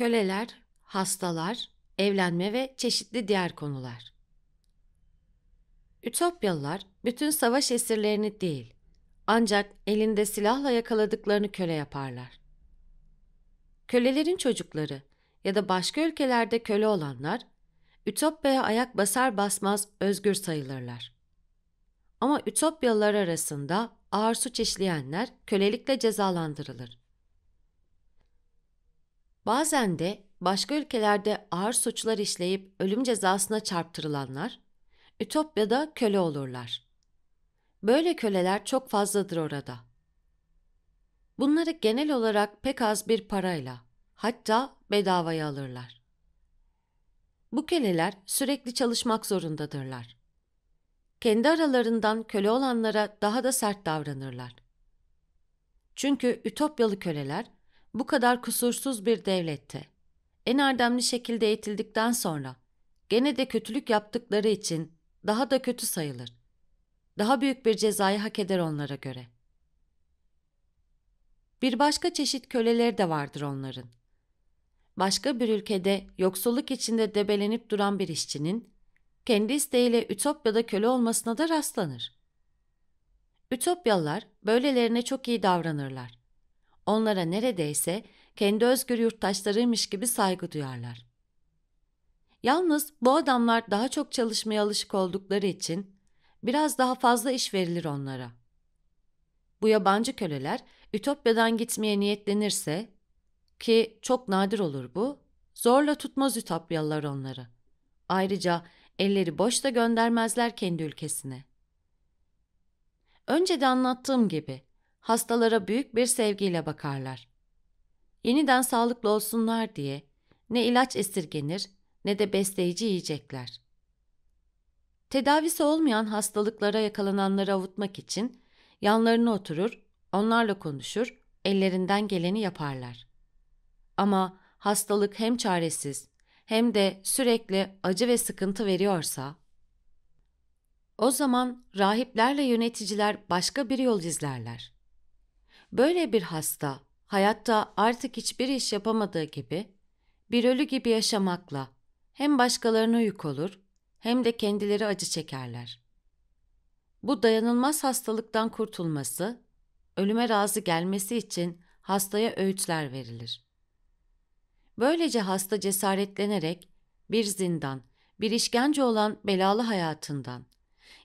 köleler, hastalar, evlenme ve çeşitli diğer konular. Ütopyalılar bütün savaş esirlerini değil, ancak elinde silahla yakaladıklarını köle yaparlar. Kölelerin çocukları ya da başka ülkelerde köle olanlar, Ütopya'ya ayak basar basmaz özgür sayılırlar. Ama Ütopyalılar arasında ağır suç işleyenler kölelikle cezalandırılır. Bazen de başka ülkelerde ağır suçlar işleyip ölüm cezasına çarptırılanlar, Ütopya'da köle olurlar. Böyle köleler çok fazladır orada. Bunları genel olarak pek az bir parayla, hatta bedavaya alırlar. Bu köleler sürekli çalışmak zorundadırlar. Kendi aralarından köle olanlara daha da sert davranırlar. Çünkü Ütopyalı köleler bu kadar kusursuz bir devlette en erdemli şekilde eğitildikten sonra gene de kötülük yaptıkları için daha da kötü sayılır. Daha büyük bir cezayı hak eder onlara göre. Bir başka çeşit köleleri de vardır onların. Başka bir ülkede yoksulluk içinde debelenip duran bir işçinin kendi isteğiyle Ütopya'da köle olmasına da rastlanır. Ütopyalılar böylelerine çok iyi davranırlar onlara neredeyse kendi özgür yurttaşlarıymış gibi saygı duyarlar. Yalnız bu adamlar daha çok çalışmaya alışık oldukları için biraz daha fazla iş verilir onlara. Bu yabancı köleler Ütopya'dan gitmeye niyetlenirse ki çok nadir olur bu, zorla tutmaz Ütopyalılar onları. Ayrıca elleri boş da göndermezler kendi ülkesine. Önce de anlattığım gibi hastalara büyük bir sevgiyle bakarlar. Yeniden sağlıklı olsunlar diye ne ilaç esirgenir ne de besleyici yiyecekler. Tedavisi olmayan hastalıklara yakalananları avutmak için yanlarına oturur, onlarla konuşur, ellerinden geleni yaparlar. Ama hastalık hem çaresiz hem de sürekli acı ve sıkıntı veriyorsa, o zaman rahiplerle yöneticiler başka bir yol izlerler. Böyle bir hasta hayatta artık hiçbir iş yapamadığı gibi bir ölü gibi yaşamakla hem başkalarına yük olur hem de kendileri acı çekerler. Bu dayanılmaz hastalıktan kurtulması, ölüme razı gelmesi için hastaya öğütler verilir. Böylece hasta cesaretlenerek bir zindan, bir işkence olan belalı hayatından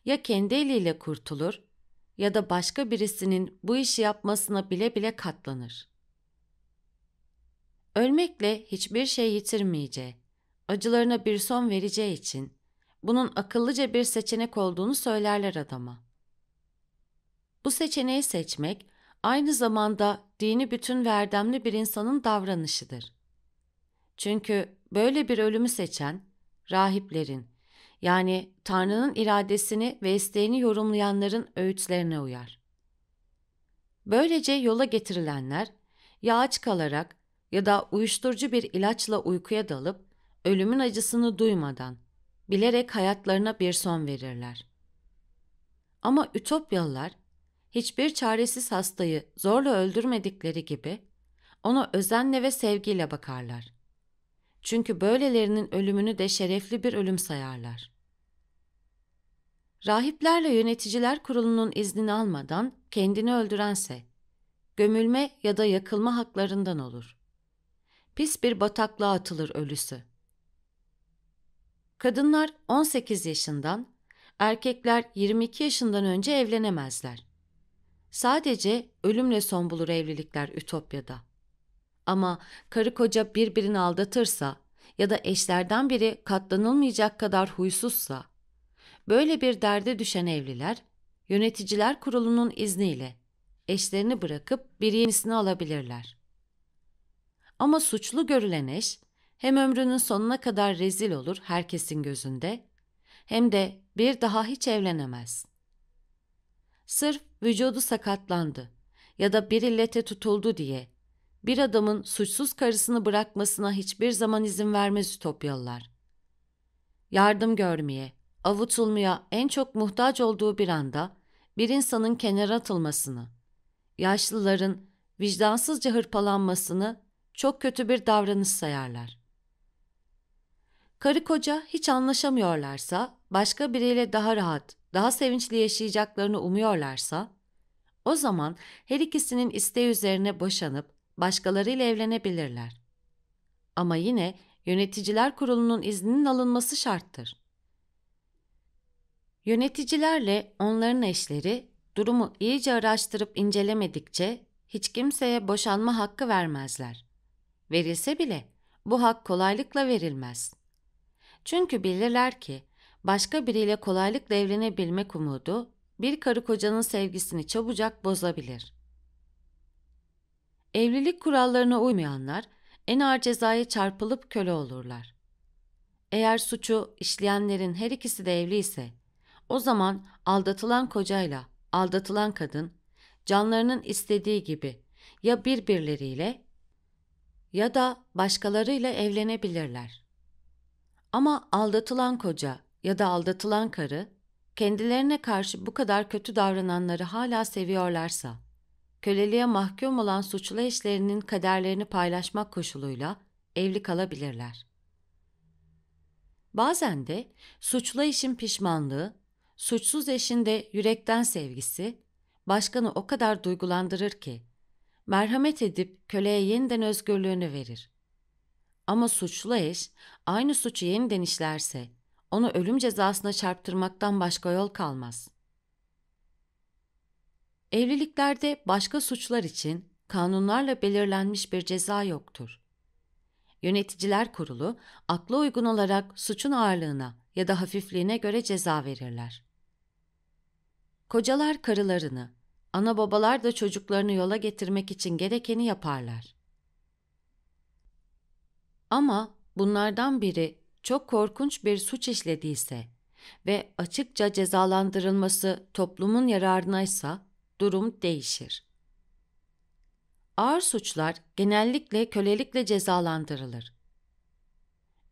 ya kendi eliyle kurtulur ya da başka birisinin bu işi yapmasına bile bile katlanır. Ölmekle hiçbir şey yitirmeyeceği, acılarına bir son vereceği için bunun akıllıca bir seçenek olduğunu söylerler adama. Bu seçeneği seçmek aynı zamanda dini bütün ve erdemli bir insanın davranışıdır. Çünkü böyle bir ölümü seçen rahiplerin, yani Tanrı'nın iradesini ve isteğini yorumlayanların öğütlerine uyar. Böylece yola getirilenler ya aç kalarak ya da uyuşturucu bir ilaçla uykuya dalıp ölümün acısını duymadan bilerek hayatlarına bir son verirler. Ama Ütopyalılar hiçbir çaresiz hastayı zorla öldürmedikleri gibi ona özenle ve sevgiyle bakarlar. Çünkü böylelerinin ölümünü de şerefli bir ölüm sayarlar. Rahiplerle yöneticiler kurulunun iznini almadan kendini öldürense, gömülme ya da yakılma haklarından olur. Pis bir bataklığa atılır ölüsü. Kadınlar 18 yaşından, erkekler 22 yaşından önce evlenemezler. Sadece ölümle son bulur evlilikler Ütopya'da. Ama karı koca birbirini aldatırsa ya da eşlerden biri katlanılmayacak kadar huysuzsa, böyle bir derde düşen evliler, yöneticiler kurulunun izniyle eşlerini bırakıp bir yenisini alabilirler. Ama suçlu görülen eş, hem ömrünün sonuna kadar rezil olur herkesin gözünde, hem de bir daha hiç evlenemez. Sırf vücudu sakatlandı ya da bir illete tutuldu diye bir adamın suçsuz karısını bırakmasına hiçbir zaman izin vermez Ütopyalılar. Yardım görmeye, avutulmaya en çok muhtaç olduğu bir anda bir insanın kenara atılmasını, yaşlıların vicdansızca hırpalanmasını çok kötü bir davranış sayarlar. Karı koca hiç anlaşamıyorlarsa, başka biriyle daha rahat, daha sevinçli yaşayacaklarını umuyorlarsa, o zaman her ikisinin isteği üzerine boşanıp başkalarıyla evlenebilirler. Ama yine yöneticiler kurulunun izninin alınması şarttır. Yöneticilerle onların eşleri durumu iyice araştırıp incelemedikçe hiç kimseye boşanma hakkı vermezler. Verilse bile bu hak kolaylıkla verilmez. Çünkü bilirler ki başka biriyle kolaylıkla evlenebilmek umudu bir karı kocanın sevgisini çabucak bozabilir. Evlilik kurallarına uymayanlar en ağır cezaya çarpılıp köle olurlar. Eğer suçu işleyenlerin her ikisi de evli ise o zaman aldatılan kocayla aldatılan kadın canlarının istediği gibi ya birbirleriyle ya da başkalarıyla evlenebilirler. Ama aldatılan koca ya da aldatılan karı kendilerine karşı bu kadar kötü davrananları hala seviyorlarsa köleliğe mahkum olan suçlu eşlerinin kaderlerini paylaşmak koşuluyla evli kalabilirler. Bazen de suçlu eşin pişmanlığı, suçsuz eşin de yürekten sevgisi başkanı o kadar duygulandırır ki merhamet edip köleye yeniden özgürlüğünü verir. Ama suçlu eş aynı suçu yeniden işlerse onu ölüm cezasına çarptırmaktan başka yol kalmaz.'' Evliliklerde başka suçlar için kanunlarla belirlenmiş bir ceza yoktur. Yöneticiler kurulu akla uygun olarak suçun ağırlığına ya da hafifliğine göre ceza verirler. Kocalar karılarını, ana babalar da çocuklarını yola getirmek için gerekeni yaparlar. Ama bunlardan biri çok korkunç bir suç işlediyse ve açıkça cezalandırılması toplumun yararına ise, durum değişir. Ağır suçlar genellikle kölelikle cezalandırılır.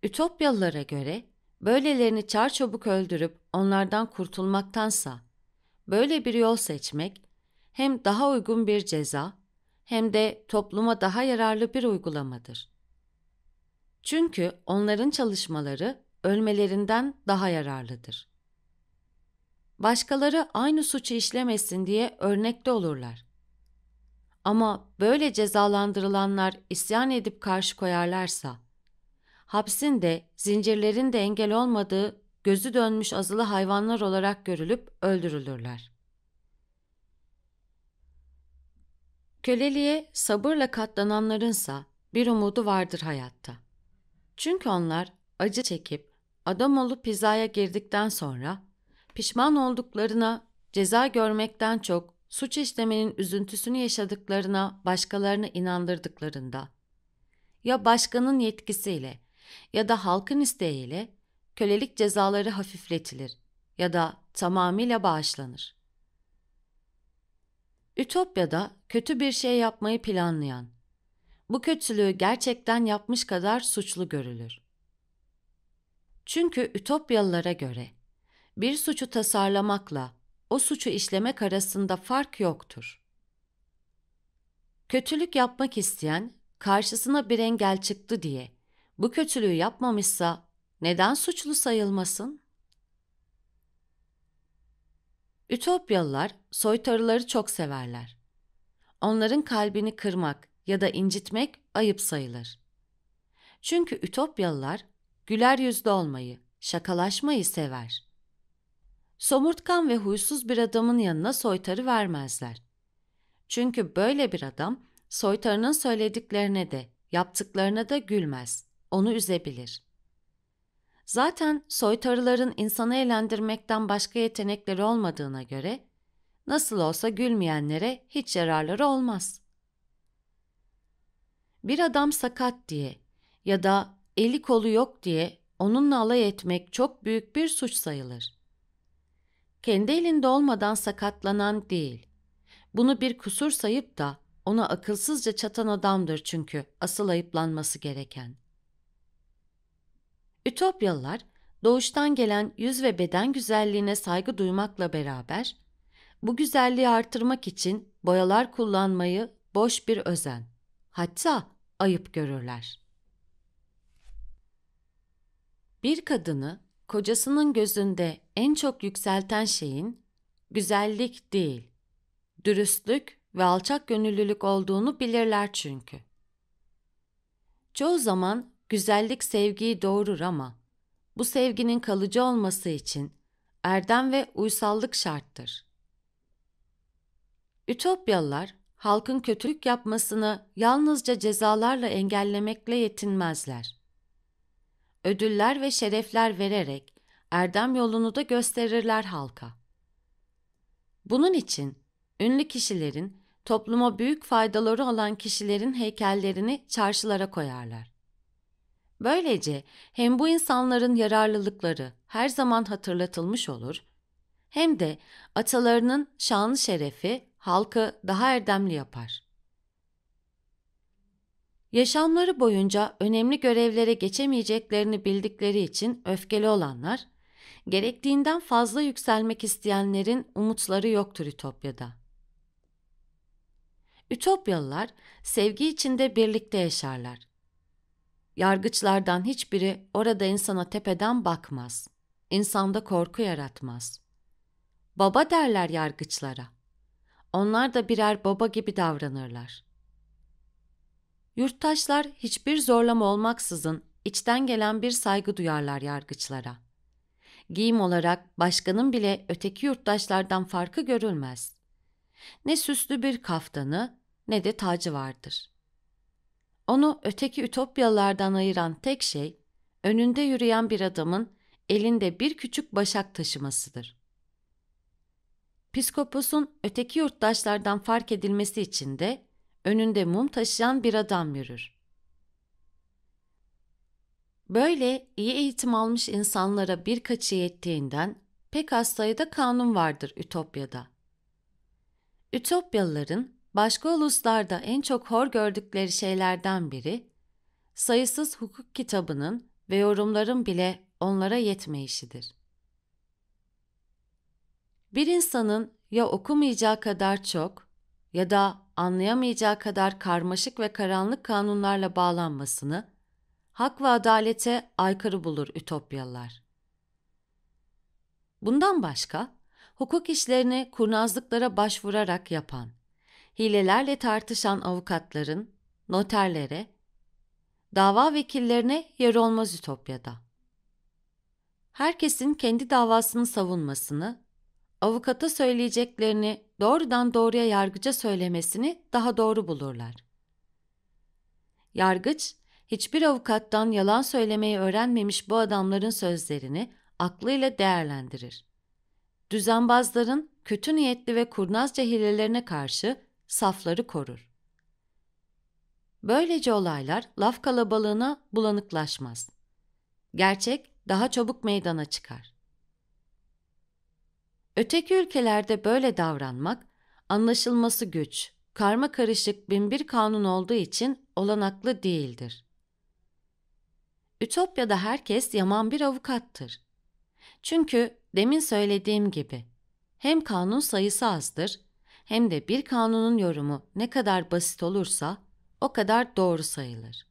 Ütopyalılara göre böylelerini çarçabuk öldürüp onlardan kurtulmaktansa böyle bir yol seçmek hem daha uygun bir ceza hem de topluma daha yararlı bir uygulamadır. Çünkü onların çalışmaları ölmelerinden daha yararlıdır başkaları aynı suçu işlemesin diye örnekte olurlar. Ama böyle cezalandırılanlar isyan edip karşı koyarlarsa, hapsin de zincirlerin de engel olmadığı gözü dönmüş azılı hayvanlar olarak görülüp öldürülürler. Köleliğe sabırla katlananlarınsa bir umudu vardır hayatta. Çünkü onlar acı çekip adam olup hizaya girdikten sonra pişman olduklarına, ceza görmekten çok suç işlemenin üzüntüsünü yaşadıklarına başkalarını inandırdıklarında ya başkanın yetkisiyle ya da halkın isteğiyle kölelik cezaları hafifletilir ya da tamamıyla bağışlanır. Ütopya'da kötü bir şey yapmayı planlayan, bu kötülüğü gerçekten yapmış kadar suçlu görülür. Çünkü Ütopyalılara göre bir suçu tasarlamakla o suçu işlemek arasında fark yoktur. Kötülük yapmak isteyen karşısına bir engel çıktı diye bu kötülüğü yapmamışsa neden suçlu sayılmasın? Ütopyalılar soytarıları çok severler. Onların kalbini kırmak ya da incitmek ayıp sayılır. Çünkü Ütopyalılar güler yüzlü olmayı, şakalaşmayı sever somurtkan ve huysuz bir adamın yanına soytarı vermezler. Çünkü böyle bir adam soytarının söylediklerine de yaptıklarına da gülmez, onu üzebilir. Zaten soytarıların insanı eğlendirmekten başka yetenekleri olmadığına göre nasıl olsa gülmeyenlere hiç yararları olmaz. Bir adam sakat diye ya da eli kolu yok diye onunla alay etmek çok büyük bir suç sayılır kendi elinde olmadan sakatlanan değil. Bunu bir kusur sayıp da ona akılsızca çatan adamdır çünkü asıl ayıplanması gereken. Ütopyalılar doğuştan gelen yüz ve beden güzelliğine saygı duymakla beraber bu güzelliği artırmak için boyalar kullanmayı boş bir özen, hatta ayıp görürler. Bir kadını kocasının gözünde en çok yükselten şeyin güzellik değil, dürüstlük ve alçak gönüllülük olduğunu bilirler çünkü. Çoğu zaman güzellik sevgiyi doğurur ama bu sevginin kalıcı olması için erdem ve uysallık şarttır. Ütopyalılar halkın kötülük yapmasını yalnızca cezalarla engellemekle yetinmezler ödüller ve şerefler vererek erdem yolunu da gösterirler halka. Bunun için ünlü kişilerin topluma büyük faydaları olan kişilerin heykellerini çarşılara koyarlar. Böylece hem bu insanların yararlılıkları her zaman hatırlatılmış olur, hem de atalarının şanlı şerefi halkı daha erdemli yapar. Yaşamları boyunca önemli görevlere geçemeyeceklerini bildikleri için öfkeli olanlar, gerektiğinden fazla yükselmek isteyenlerin umutları yoktur Ütopya'da. Ütopyalılar sevgi içinde birlikte yaşarlar. Yargıçlardan hiçbiri orada insana tepeden bakmaz. İnsanda korku yaratmaz. Baba derler yargıçlara. Onlar da birer baba gibi davranırlar. Yurttaşlar hiçbir zorlama olmaksızın içten gelen bir saygı duyarlar yargıçlara. Giyim olarak başkanın bile öteki yurttaşlardan farkı görülmez. Ne süslü bir kaftanı ne de tacı vardır. Onu öteki ütopyalardan ayıran tek şey önünde yürüyen bir adamın elinde bir küçük başak taşımasıdır. Piskoposun öteki yurttaşlardan fark edilmesi için de Önünde mum taşıyan bir adam yürür. Böyle iyi eğitim almış insanlara birkaçı yettiğinden pek az sayıda kanun vardır Ütopya'da. Ütopyalıların başka uluslarda en çok hor gördükleri şeylerden biri, sayısız hukuk kitabının ve yorumların bile onlara yetmeyişidir. Bir insanın ya okumayacağı kadar çok ya da anlayamayacağı kadar karmaşık ve karanlık kanunlarla bağlanmasını, hak ve adalete aykırı bulur Ütopyalılar. Bundan başka, hukuk işlerini kurnazlıklara başvurarak yapan, hilelerle tartışan avukatların, noterlere, dava vekillerine yer olmaz Ütopya'da. Herkesin kendi davasını savunmasını avukata söyleyeceklerini doğrudan doğruya yargıca söylemesini daha doğru bulurlar. Yargıç, hiçbir avukattan yalan söylemeyi öğrenmemiş bu adamların sözlerini aklıyla değerlendirir. Düzenbazların kötü niyetli ve kurnazca hilelerine karşı safları korur. Böylece olaylar laf kalabalığına bulanıklaşmaz. Gerçek daha çabuk meydana çıkar. Öteki ülkelerde böyle davranmak, anlaşılması güç, karma karışık binbir kanun olduğu için olanaklı değildir. Ütopya'da herkes yaman bir avukattır. Çünkü demin söylediğim gibi hem kanun sayısı azdır hem de bir kanunun yorumu ne kadar basit olursa o kadar doğru sayılır.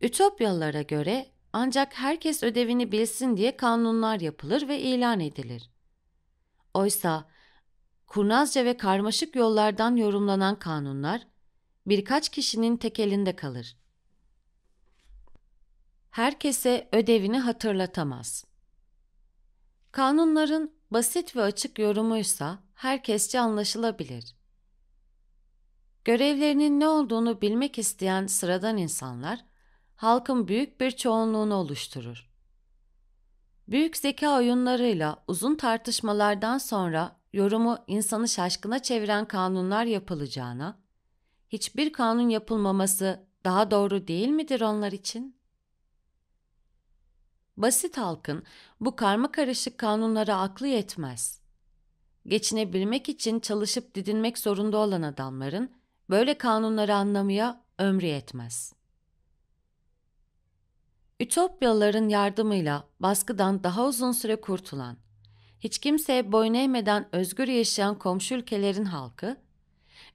Ütopyalılara göre ancak herkes ödevini bilsin diye kanunlar yapılır ve ilan edilir. Oysa kurnazca ve karmaşık yollardan yorumlanan kanunlar birkaç kişinin tekelinde kalır. Herkese ödevini hatırlatamaz. Kanunların basit ve açık yorumuysa herkesçe anlaşılabilir. Görevlerinin ne olduğunu bilmek isteyen sıradan insanlar halkın büyük bir çoğunluğunu oluşturur. Büyük zeka oyunlarıyla uzun tartışmalardan sonra yorumu insanı şaşkına çeviren kanunlar yapılacağına, hiçbir kanun yapılmaması daha doğru değil midir onlar için? Basit halkın bu karma karışık kanunlara aklı yetmez. Geçinebilmek için çalışıp didinmek zorunda olan adamların böyle kanunları anlamaya ömrü yetmez.'' Ütopyalıların yardımıyla baskıdan daha uzun süre kurtulan, hiç kimseye boyun eğmeden özgür yaşayan komşu ülkelerin halkı,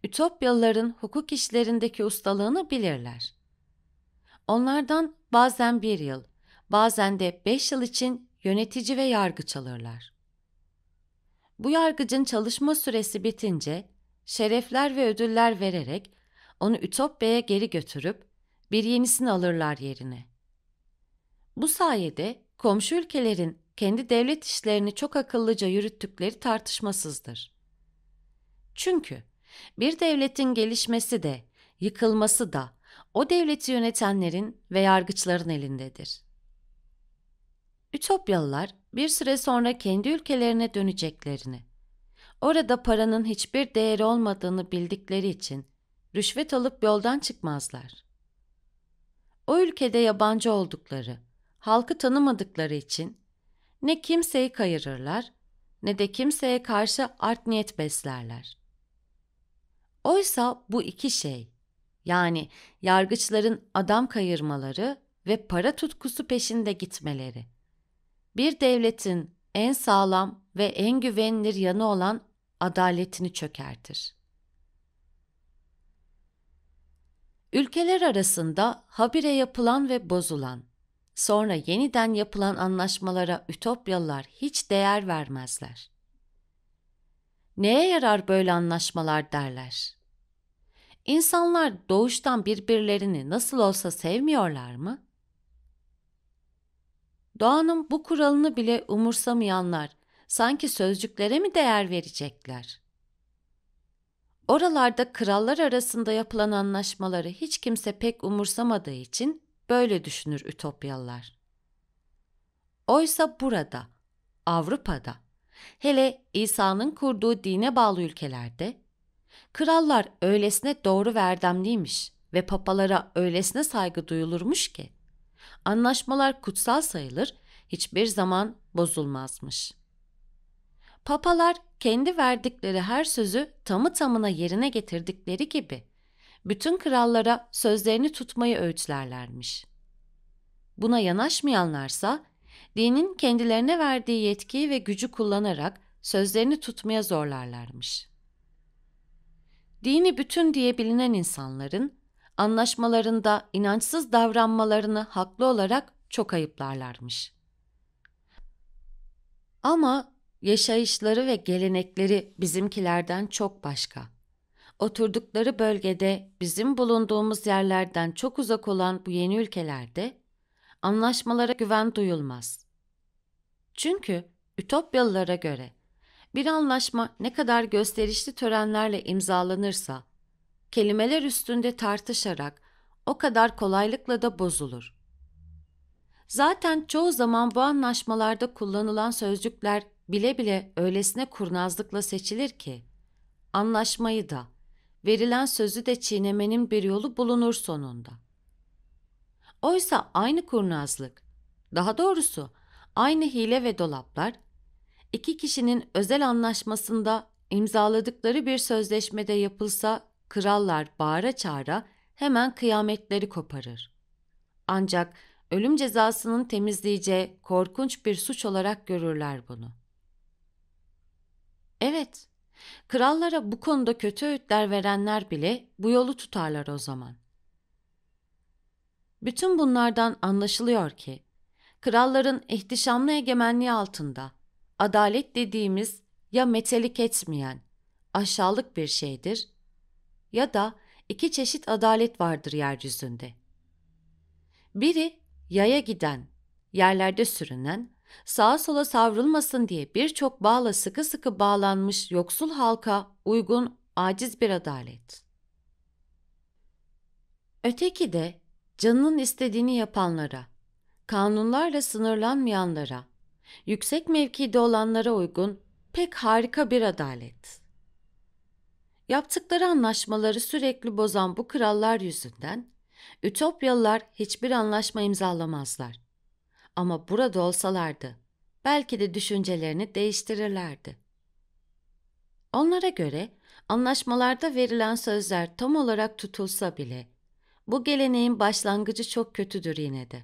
Ütopyalıların hukuk işlerindeki ustalığını bilirler. Onlardan bazen bir yıl, bazen de beş yıl için yönetici ve yargıç alırlar. Bu yargıcın çalışma süresi bitince şerefler ve ödüller vererek onu Ütopya'ya geri götürüp bir yenisini alırlar yerine.'' Bu sayede komşu ülkelerin kendi devlet işlerini çok akıllıca yürüttükleri tartışmasızdır. Çünkü bir devletin gelişmesi de, yıkılması da o devleti yönetenlerin ve yargıçların elindedir. Ütopyalılar bir süre sonra kendi ülkelerine döneceklerini, orada paranın hiçbir değeri olmadığını bildikleri için rüşvet alıp yoldan çıkmazlar. O ülkede yabancı oldukları, halkı tanımadıkları için ne kimseyi kayırırlar ne de kimseye karşı art niyet beslerler. Oysa bu iki şey, yani yargıçların adam kayırmaları ve para tutkusu peşinde gitmeleri, bir devletin en sağlam ve en güvenilir yanı olan adaletini çökertir. Ülkeler arasında habire yapılan ve bozulan, Sonra yeniden yapılan anlaşmalara Ütopyalılar hiç değer vermezler. Neye yarar böyle anlaşmalar derler. İnsanlar doğuştan birbirlerini nasıl olsa sevmiyorlar mı? Doğanın bu kuralını bile umursamayanlar sanki sözcüklere mi değer verecekler? Oralarda krallar arasında yapılan anlaşmaları hiç kimse pek umursamadığı için Böyle düşünür Ütopyalılar. Oysa burada, Avrupa'da, hele İsa'nın kurduğu dine bağlı ülkelerde, krallar öylesine doğru ve erdemliymiş ve papalara öylesine saygı duyulurmuş ki, anlaşmalar kutsal sayılır, hiçbir zaman bozulmazmış. Papalar kendi verdikleri her sözü tamı tamına yerine getirdikleri gibi, bütün krallara sözlerini tutmayı öğütlerlermiş. Buna yanaşmayanlarsa dinin kendilerine verdiği yetkiyi ve gücü kullanarak sözlerini tutmaya zorlarlarmış. Dini bütün diye bilinen insanların anlaşmalarında inançsız davranmalarını haklı olarak çok ayıplarlarmış. Ama yaşayışları ve gelenekleri bizimkilerden çok başka oturdukları bölgede bizim bulunduğumuz yerlerden çok uzak olan bu yeni ülkelerde anlaşmalara güven duyulmaz. Çünkü Ütopyalılara göre bir anlaşma ne kadar gösterişli törenlerle imzalanırsa, kelimeler üstünde tartışarak o kadar kolaylıkla da bozulur. Zaten çoğu zaman bu anlaşmalarda kullanılan sözcükler bile bile öylesine kurnazlıkla seçilir ki, anlaşmayı da, verilen sözü de çiğnemenin bir yolu bulunur sonunda. Oysa aynı kurnazlık, daha doğrusu aynı hile ve dolaplar, iki kişinin özel anlaşmasında imzaladıkları bir sözleşmede yapılsa krallar bağıra çağıra hemen kıyametleri koparır. Ancak ölüm cezasının temizleyeceği korkunç bir suç olarak görürler bunu. Evet, Krallara bu konuda kötü öğütler verenler bile bu yolu tutarlar o zaman. Bütün bunlardan anlaşılıyor ki, kralların ihtişamlı egemenliği altında adalet dediğimiz ya metelik etmeyen, aşağılık bir şeydir ya da iki çeşit adalet vardır yeryüzünde. Biri yaya giden, yerlerde sürünen, sağa sola savrulmasın diye birçok bağla sıkı sıkı bağlanmış yoksul halka uygun aciz bir adalet. Öteki de canının istediğini yapanlara, kanunlarla sınırlanmayanlara, yüksek mevkide olanlara uygun pek harika bir adalet. Yaptıkları anlaşmaları sürekli bozan bu krallar yüzünden Ütopyalılar hiçbir anlaşma imzalamazlar. Ama burada olsalardı belki de düşüncelerini değiştirirlerdi. Onlara göre anlaşmalarda verilen sözler tam olarak tutulsa bile bu geleneğin başlangıcı çok kötüdür yine de.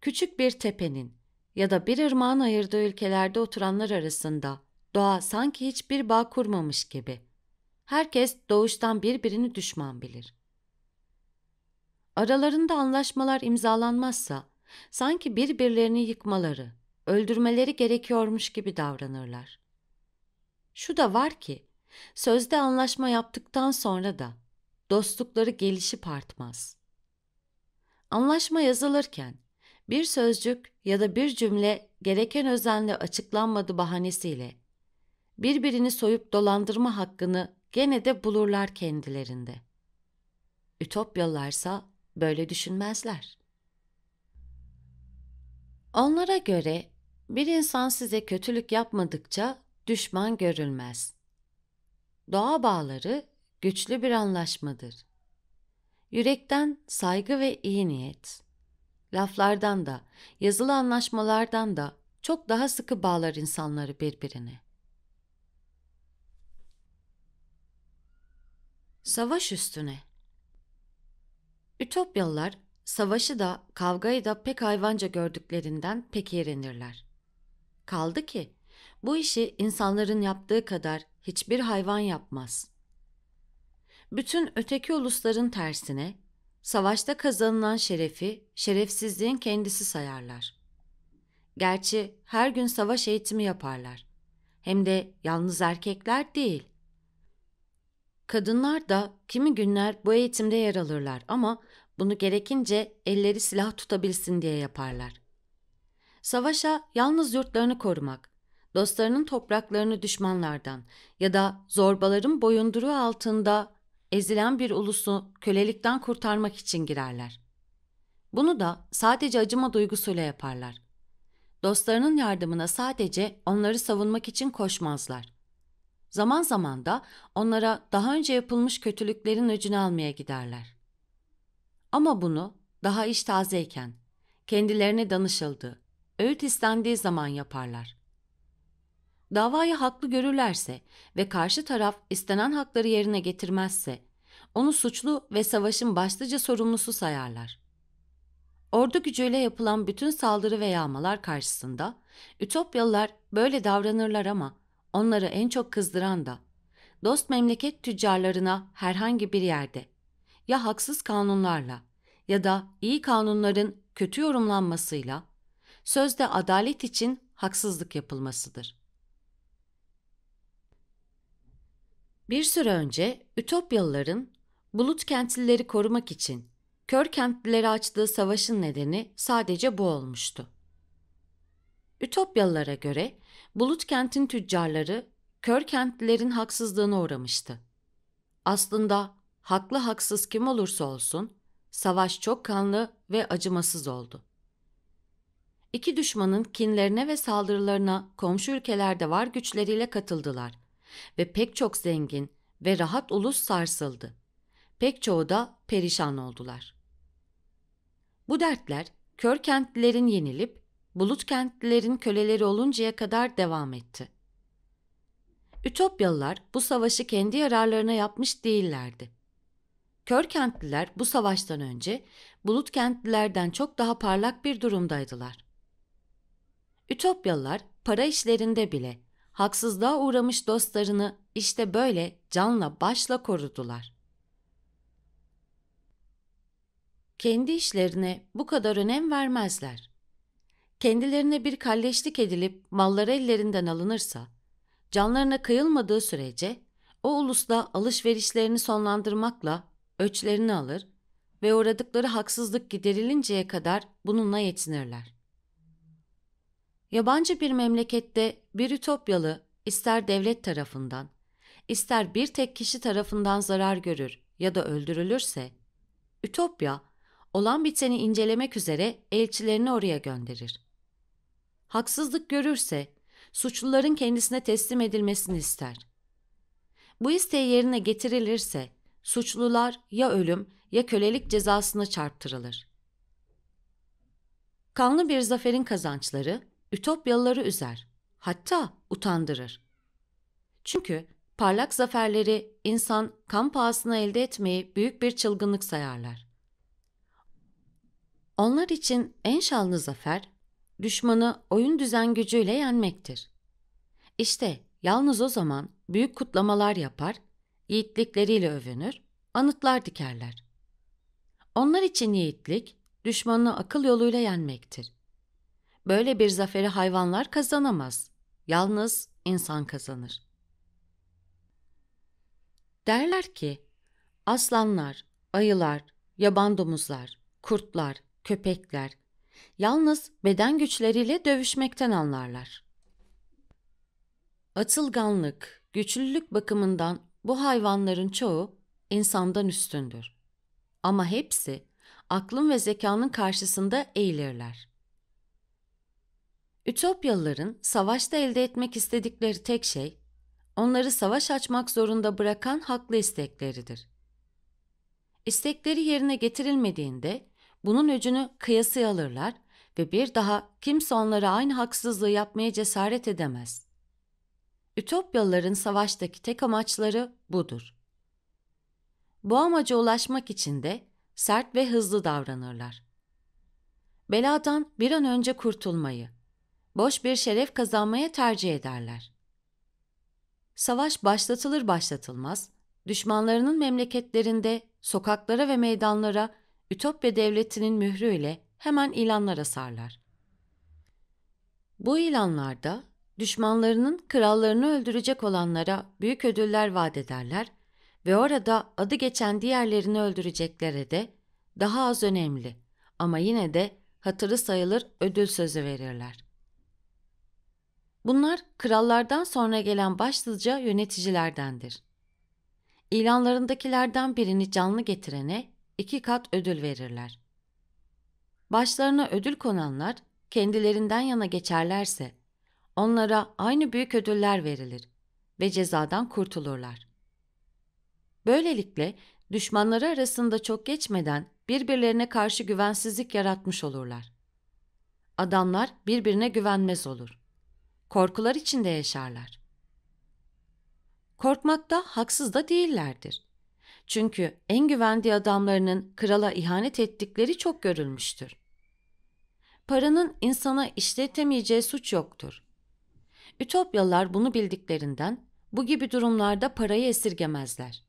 Küçük bir tepenin ya da bir ırmağın ayırdığı ülkelerde oturanlar arasında doğa sanki hiçbir bağ kurmamış gibi. Herkes doğuştan birbirini düşman bilir. Aralarında anlaşmalar imzalanmazsa Sanki birbirlerini yıkmaları, öldürmeleri gerekiyormuş gibi davranırlar. Şu da var ki, sözde anlaşma yaptıktan sonra da dostlukları gelişip artmaz. Anlaşma yazılırken bir sözcük ya da bir cümle gereken özenle açıklanmadı bahanesiyle birbirini soyup dolandırma hakkını gene de bulurlar kendilerinde. Ütopyalılarsa böyle düşünmezler.'' Onlara göre bir insan size kötülük yapmadıkça düşman görülmez. Doğa bağları güçlü bir anlaşmadır. Yürekten saygı ve iyi niyet. Laflardan da, yazılı anlaşmalardan da çok daha sıkı bağlar insanları birbirine. Savaş üstüne Ütopyalılar Savaşı da kavgayı da pek hayvanca gördüklerinden pek yerinirler. Kaldı ki bu işi insanların yaptığı kadar hiçbir hayvan yapmaz. Bütün öteki ulusların tersine savaşta kazanılan şerefi şerefsizliğin kendisi sayarlar. Gerçi her gün savaş eğitimi yaparlar. Hem de yalnız erkekler değil. Kadınlar da kimi günler bu eğitimde yer alırlar ama bunu gerekince elleri silah tutabilsin diye yaparlar. Savaşa yalnız yurtlarını korumak, dostlarının topraklarını düşmanlardan ya da zorbaların boyunduruğu altında ezilen bir ulusu kölelikten kurtarmak için girerler. Bunu da sadece acıma duygusuyla yaparlar. Dostlarının yardımına sadece onları savunmak için koşmazlar. Zaman zaman da onlara daha önce yapılmış kötülüklerin öcünü almaya giderler. Ama bunu daha iş tazeyken, kendilerine danışıldığı, öğüt istendiği zaman yaparlar. Davayı haklı görürlerse ve karşı taraf istenen hakları yerine getirmezse, onu suçlu ve savaşın başlıca sorumlusu sayarlar. Ordu gücüyle yapılan bütün saldırı ve yağmalar karşısında Ütopyalılar böyle davranırlar ama onları en çok kızdıran da dost memleket tüccarlarına herhangi bir yerde ya haksız kanunlarla ya da iyi kanunların kötü yorumlanmasıyla sözde adalet için haksızlık yapılmasıdır. Bir süre önce Ütopyalıların bulut kentlileri korumak için kör kentlileri açtığı savaşın nedeni sadece bu olmuştu. Ütopyalılara göre bulut kentin tüccarları kör kentlilerin haksızlığına uğramıştı. Aslında haklı haksız kim olursa olsun savaş çok kanlı ve acımasız oldu. İki düşmanın kinlerine ve saldırılarına komşu ülkelerde var güçleriyle katıldılar ve pek çok zengin ve rahat ulus sarsıldı. Pek çoğu da perişan oldular. Bu dertler kör kentlilerin yenilip bulut kentlilerin köleleri oluncaya kadar devam etti. Ütopyalılar bu savaşı kendi yararlarına yapmış değillerdi. Kör kentliler bu savaştan önce Bulut Bulutkentlilerden çok daha parlak bir durumdaydılar. Ütopyalılar para işlerinde bile haksızlığa uğramış dostlarını işte böyle canla başla korudular. Kendi işlerine bu kadar önem vermezler. Kendilerine bir kalleşlik edilip malları ellerinden alınırsa, canlarına kıyılmadığı sürece o ulusla alışverişlerini sonlandırmakla ölçülerini alır ve uğradıkları haksızlık giderilinceye kadar bununla yetinirler. Yabancı bir memlekette bir Ütopyalı ister devlet tarafından, ister bir tek kişi tarafından zarar görür ya da öldürülürse, Ütopya, olan biteni incelemek üzere elçilerini oraya gönderir. Haksızlık görürse, suçluların kendisine teslim edilmesini ister. Bu isteği yerine getirilirse, suçlular ya ölüm ya kölelik cezasına çarptırılır. Kanlı bir zaferin kazançları Ütopyalıları üzer, hatta utandırır. Çünkü parlak zaferleri insan kan pahasına elde etmeyi büyük bir çılgınlık sayarlar. Onlar için en şanlı zafer, düşmanı oyun düzen gücüyle yenmektir. İşte yalnız o zaman büyük kutlamalar yapar yiğitlikleriyle övünür, anıtlar dikerler. Onlar için yiğitlik, düşmanını akıl yoluyla yenmektir. Böyle bir zaferi hayvanlar kazanamaz, yalnız insan kazanır. Derler ki, aslanlar, ayılar, yaban domuzlar, kurtlar, köpekler, yalnız beden güçleriyle dövüşmekten anlarlar. Atılganlık, güçlülük bakımından bu hayvanların çoğu insandan üstündür. Ama hepsi aklın ve zekanın karşısında eğilirler. Ütopyalıların savaşta elde etmek istedikleri tek şey, onları savaş açmak zorunda bırakan haklı istekleridir. İstekleri yerine getirilmediğinde bunun öcünü kıyasıya alırlar ve bir daha kimse onlara aynı haksızlığı yapmaya cesaret edemez.'' Ütopyalıların savaştaki tek amaçları budur. Bu amaca ulaşmak için de sert ve hızlı davranırlar. Beladan bir an önce kurtulmayı, boş bir şeref kazanmaya tercih ederler. Savaş başlatılır başlatılmaz, düşmanlarının memleketlerinde sokaklara ve meydanlara Ütopya Devleti'nin mührüyle hemen ilanlar asarlar. Bu ilanlarda düşmanlarının krallarını öldürecek olanlara büyük ödüller vaat ederler ve orada adı geçen diğerlerini öldüreceklere de daha az önemli ama yine de hatırı sayılır ödül sözü verirler. Bunlar krallardan sonra gelen başlıca yöneticilerdendir. İlanlarındakilerden birini canlı getirene iki kat ödül verirler. Başlarına ödül konanlar kendilerinden yana geçerlerse onlara aynı büyük ödüller verilir ve cezadan kurtulurlar. Böylelikle düşmanları arasında çok geçmeden birbirlerine karşı güvensizlik yaratmış olurlar. Adamlar birbirine güvenmez olur. Korkular içinde yaşarlar. Korkmakta haksız da değillerdir. Çünkü en güvendiği adamlarının krala ihanet ettikleri çok görülmüştür. Paranın insana işletemeyeceği suç yoktur. Ütopyalılar bunu bildiklerinden bu gibi durumlarda parayı esirgemezler.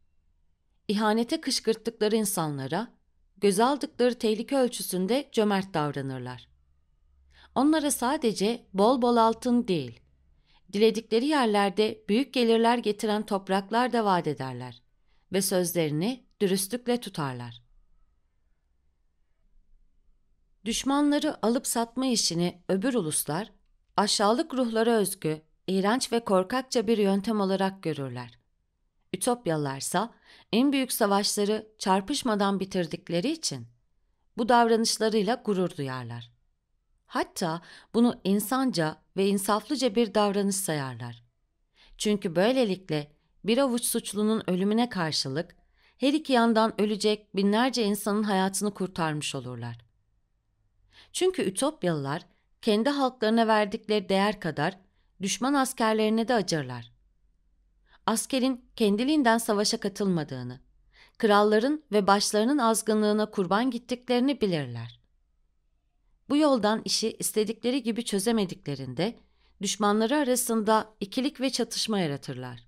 İhanete kışkırttıkları insanlara göz aldıkları tehlike ölçüsünde cömert davranırlar. Onlara sadece bol bol altın değil, diledikleri yerlerde büyük gelirler getiren topraklar da vaat ederler ve sözlerini dürüstlükle tutarlar. Düşmanları alıp satma işini öbür uluslar aşağılık ruhlara özgü, iğrenç ve korkakça bir yöntem olarak görürler. Ütopyalarsa en büyük savaşları çarpışmadan bitirdikleri için bu davranışlarıyla gurur duyarlar. Hatta bunu insanca ve insaflıca bir davranış sayarlar. Çünkü böylelikle bir avuç suçlunun ölümüne karşılık her iki yandan ölecek binlerce insanın hayatını kurtarmış olurlar. Çünkü Ütopyalılar kendi halklarına verdikleri değer kadar düşman askerlerine de acırlar. Askerin kendiliğinden savaşa katılmadığını, kralların ve başlarının azgınlığına kurban gittiklerini bilirler. Bu yoldan işi istedikleri gibi çözemediklerinde düşmanları arasında ikilik ve çatışma yaratırlar.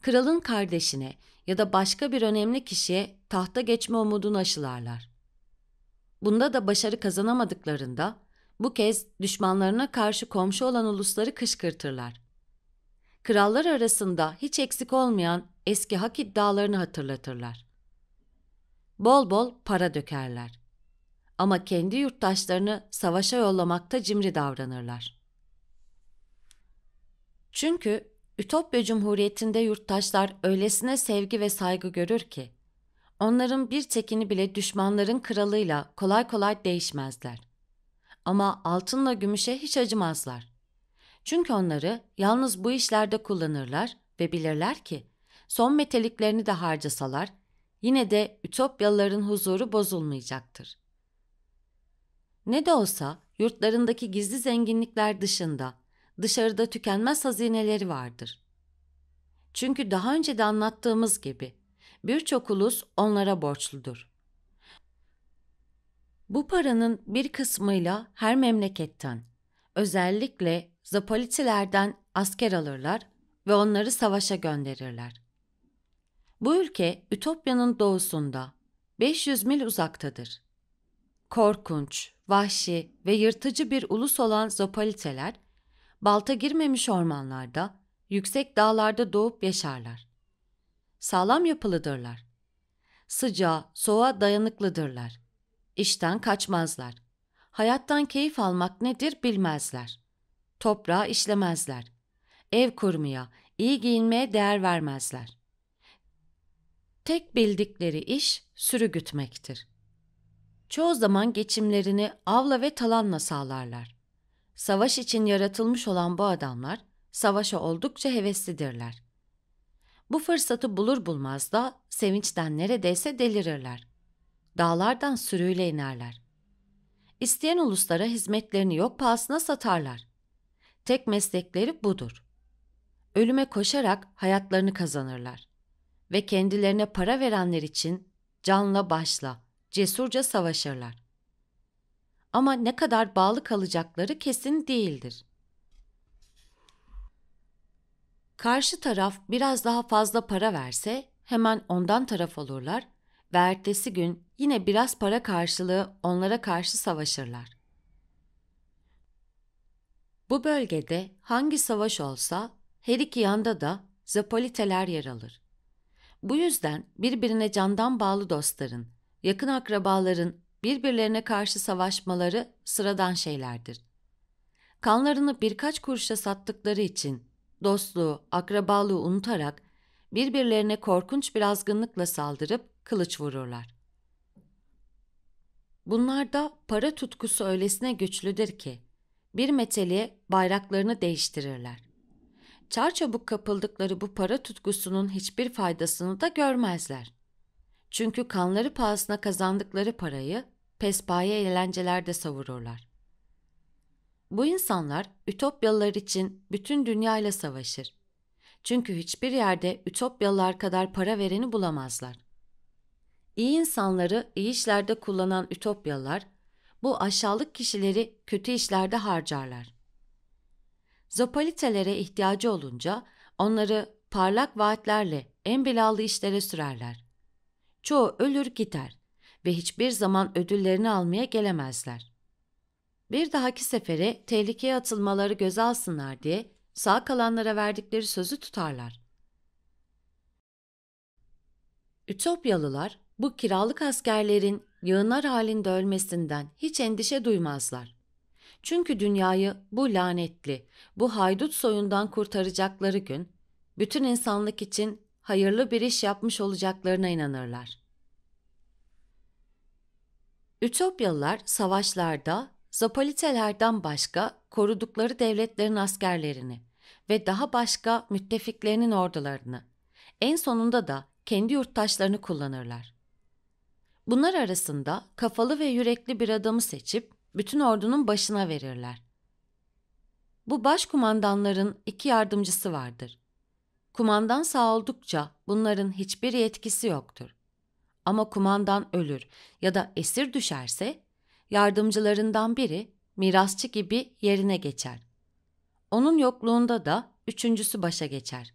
Kralın kardeşine ya da başka bir önemli kişiye tahta geçme umudunu aşılarlar. Bunda da başarı kazanamadıklarında bu kez düşmanlarına karşı komşu olan ulusları kışkırtırlar. Krallar arasında hiç eksik olmayan eski hak iddialarını hatırlatırlar. Bol bol para dökerler. Ama kendi yurttaşlarını savaşa yollamakta cimri davranırlar. Çünkü Ütopya Cumhuriyeti'nde yurttaşlar öylesine sevgi ve saygı görür ki, onların bir tekini bile düşmanların kralıyla kolay kolay değişmezler ama altınla gümüşe hiç acımazlar. Çünkü onları yalnız bu işlerde kullanırlar ve bilirler ki son meteliklerini de harcasalar yine de Ütopyalıların huzuru bozulmayacaktır. Ne de olsa yurtlarındaki gizli zenginlikler dışında dışarıda tükenmez hazineleri vardır. Çünkü daha önce de anlattığımız gibi birçok ulus onlara borçludur. Bu paranın bir kısmıyla her memleketten, özellikle Zapolitilerden asker alırlar ve onları savaşa gönderirler. Bu ülke Ütopya'nın doğusunda, 500 mil uzaktadır. Korkunç, vahşi ve yırtıcı bir ulus olan Zopoliteler, balta girmemiş ormanlarda, yüksek dağlarda doğup yaşarlar. Sağlam yapılıdırlar. Sıcağa, soğuğa dayanıklıdırlar. İşten kaçmazlar. Hayattan keyif almak nedir bilmezler. Toprağa işlemezler. Ev kurmaya, iyi giyinmeye değer vermezler. Tek bildikleri iş sürü gütmektir. Çoğu zaman geçimlerini avla ve talanla sağlarlar. Savaş için yaratılmış olan bu adamlar savaşa oldukça heveslidirler. Bu fırsatı bulur bulmaz da sevinçten neredeyse delirirler dağlardan sürüyle inerler. İsteyen uluslara hizmetlerini yok pahasına satarlar. Tek meslekleri budur. Ölüme koşarak hayatlarını kazanırlar. Ve kendilerine para verenler için canla başla, cesurca savaşırlar. Ama ne kadar bağlı kalacakları kesin değildir. Karşı taraf biraz daha fazla para verse hemen ondan taraf olurlar ve ertesi gün yine biraz para karşılığı onlara karşı savaşırlar. Bu bölgede hangi savaş olsa her iki yanda da zapoliteler yer alır. Bu yüzden birbirine candan bağlı dostların, yakın akrabaların birbirlerine karşı savaşmaları sıradan şeylerdir. Kanlarını birkaç kuruşa sattıkları için dostluğu, akrabalığı unutarak birbirlerine korkunç bir azgınlıkla saldırıp kılıç vururlar. Bunlarda para tutkusu öylesine güçlüdür ki bir meteliğe bayraklarını değiştirirler. Çarçabuk kapıldıkları bu para tutkusunun hiçbir faydasını da görmezler. Çünkü kanları pahasına kazandıkları parayı pespaye eğlencelerde savururlar. Bu insanlar Ütopyalılar için bütün dünyayla savaşır. Çünkü hiçbir yerde Ütopyalılar kadar para vereni bulamazlar. İyi insanları iyi işlerde kullanan ütopyalar bu aşağılık kişileri kötü işlerde harcarlar. Zopalitelere ihtiyacı olunca onları parlak vaatlerle en belalı işlere sürerler. Çoğu ölür gider ve hiçbir zaman ödüllerini almaya gelemezler. Bir dahaki sefere tehlikeye atılmaları göze alsınlar diye sağ kalanlara verdikleri sözü tutarlar. Ütopyalılar bu kiralık askerlerin yığınlar halinde ölmesinden hiç endişe duymazlar. Çünkü dünyayı bu lanetli, bu haydut soyundan kurtaracakları gün bütün insanlık için hayırlı bir iş yapmış olacaklarına inanırlar. Ütopyalılar savaşlarda Zapolitelerden başka korudukları devletlerin askerlerini ve daha başka müttefiklerinin ordularını, en sonunda da kendi yurttaşlarını kullanırlar. Bunlar arasında kafalı ve yürekli bir adamı seçip bütün ordunun başına verirler. Bu başkumandanların iki yardımcısı vardır. Kumandan sağ oldukça bunların hiçbir yetkisi yoktur. Ama kumandan ölür ya da esir düşerse yardımcılarından biri mirasçı gibi yerine geçer. Onun yokluğunda da üçüncüsü başa geçer.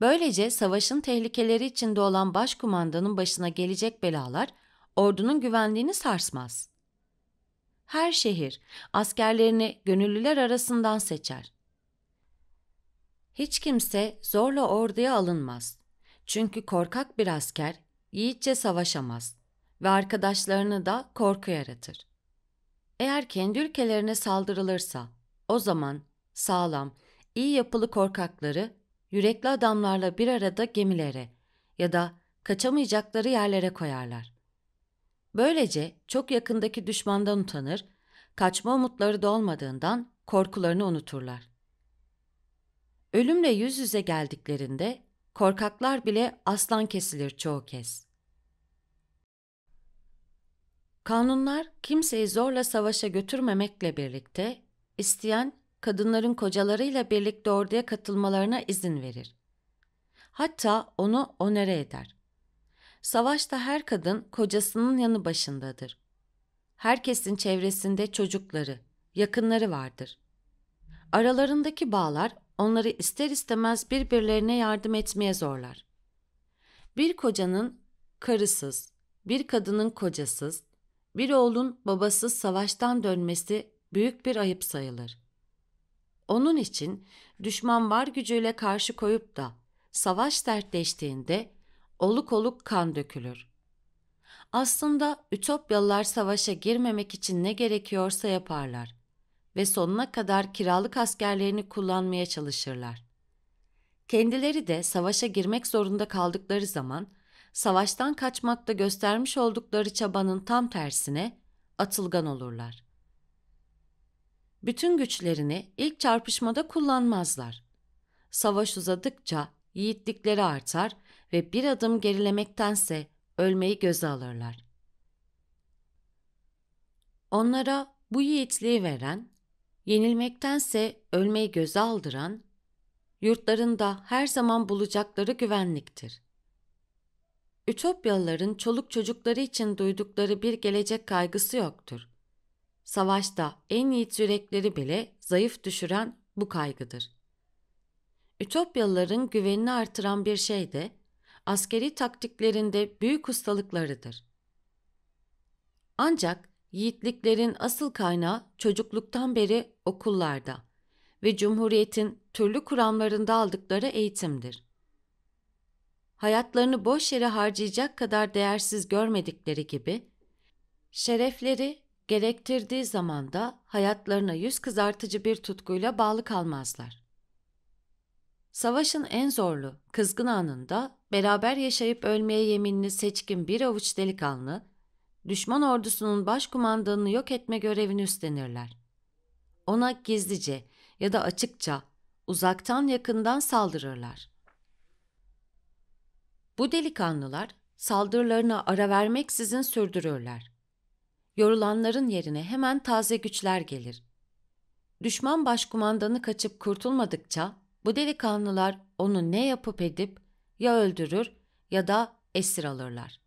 Böylece savaşın tehlikeleri içinde olan başkumandanın başına gelecek belalar ordunun güvenliğini sarsmaz. Her şehir askerlerini gönüllüler arasından seçer. Hiç kimse zorla orduya alınmaz. Çünkü korkak bir asker yiğitçe savaşamaz ve arkadaşlarını da korku yaratır. Eğer kendi ülkelerine saldırılırsa o zaman sağlam, iyi yapılı korkakları yürekli adamlarla bir arada gemilere ya da kaçamayacakları yerlere koyarlar. Böylece çok yakındaki düşmandan utanır, kaçma umutları da olmadığından korkularını unuturlar. Ölümle yüz yüze geldiklerinde korkaklar bile aslan kesilir çoğu kez. Kanunlar kimseyi zorla savaşa götürmemekle birlikte isteyen kadınların kocalarıyla birlikte orduya katılmalarına izin verir. Hatta onu onere eder. Savaşta her kadın kocasının yanı başındadır. Herkesin çevresinde çocukları, yakınları vardır. Aralarındaki bağlar onları ister istemez birbirlerine yardım etmeye zorlar. Bir kocanın karısız, bir kadının kocasız, bir oğlun babasız savaştan dönmesi büyük bir ayıp sayılır. Onun için düşman var gücüyle karşı koyup da savaş sertleştiğinde oluk oluk kan dökülür. Aslında Ütopyalılar savaşa girmemek için ne gerekiyorsa yaparlar ve sonuna kadar kiralık askerlerini kullanmaya çalışırlar. Kendileri de savaşa girmek zorunda kaldıkları zaman savaştan kaçmakta göstermiş oldukları çabanın tam tersine atılgan olurlar bütün güçlerini ilk çarpışmada kullanmazlar. Savaş uzadıkça yiğitlikleri artar ve bir adım gerilemektense ölmeyi göze alırlar. Onlara bu yiğitliği veren, yenilmektense ölmeyi göze aldıran, yurtlarında her zaman bulacakları güvenliktir. Ütopyalıların çoluk çocukları için duydukları bir gelecek kaygısı yoktur savaşta en yiğit yürekleri bile zayıf düşüren bu kaygıdır. Ütopyalıların güvenini artıran bir şey de askeri taktiklerinde büyük ustalıklarıdır. Ancak yiğitliklerin asıl kaynağı çocukluktan beri okullarda ve Cumhuriyet'in türlü kuramlarında aldıkları eğitimdir. Hayatlarını boş yere harcayacak kadar değersiz görmedikleri gibi, şerefleri gerektirdiği zaman da hayatlarına yüz kızartıcı bir tutkuyla bağlı kalmazlar. Savaşın en zorlu, kızgın anında beraber yaşayıp ölmeye yeminli seçkin bir avuç delikanlı, düşman ordusunun başkumandanını yok etme görevini üstlenirler. Ona gizlice ya da açıkça, uzaktan yakından saldırırlar. Bu delikanlılar saldırılarına ara vermeksizin sürdürürler yorulanların yerine hemen taze güçler gelir. Düşman başkumandanı kaçıp kurtulmadıkça bu delikanlılar onu ne yapıp edip ya öldürür ya da esir alırlar.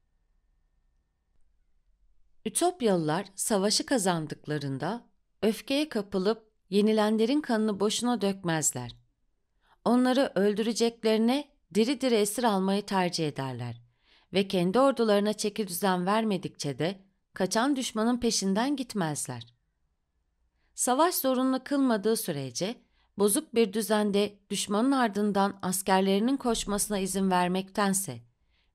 Ütopyalılar savaşı kazandıklarında öfkeye kapılıp yenilenlerin kanını boşuna dökmezler. Onları öldüreceklerine diri diri esir almayı tercih ederler ve kendi ordularına çeki düzen vermedikçe de kaçan düşmanın peşinden gitmezler. Savaş zorunlu kılmadığı sürece bozuk bir düzende düşmanın ardından askerlerinin koşmasına izin vermektense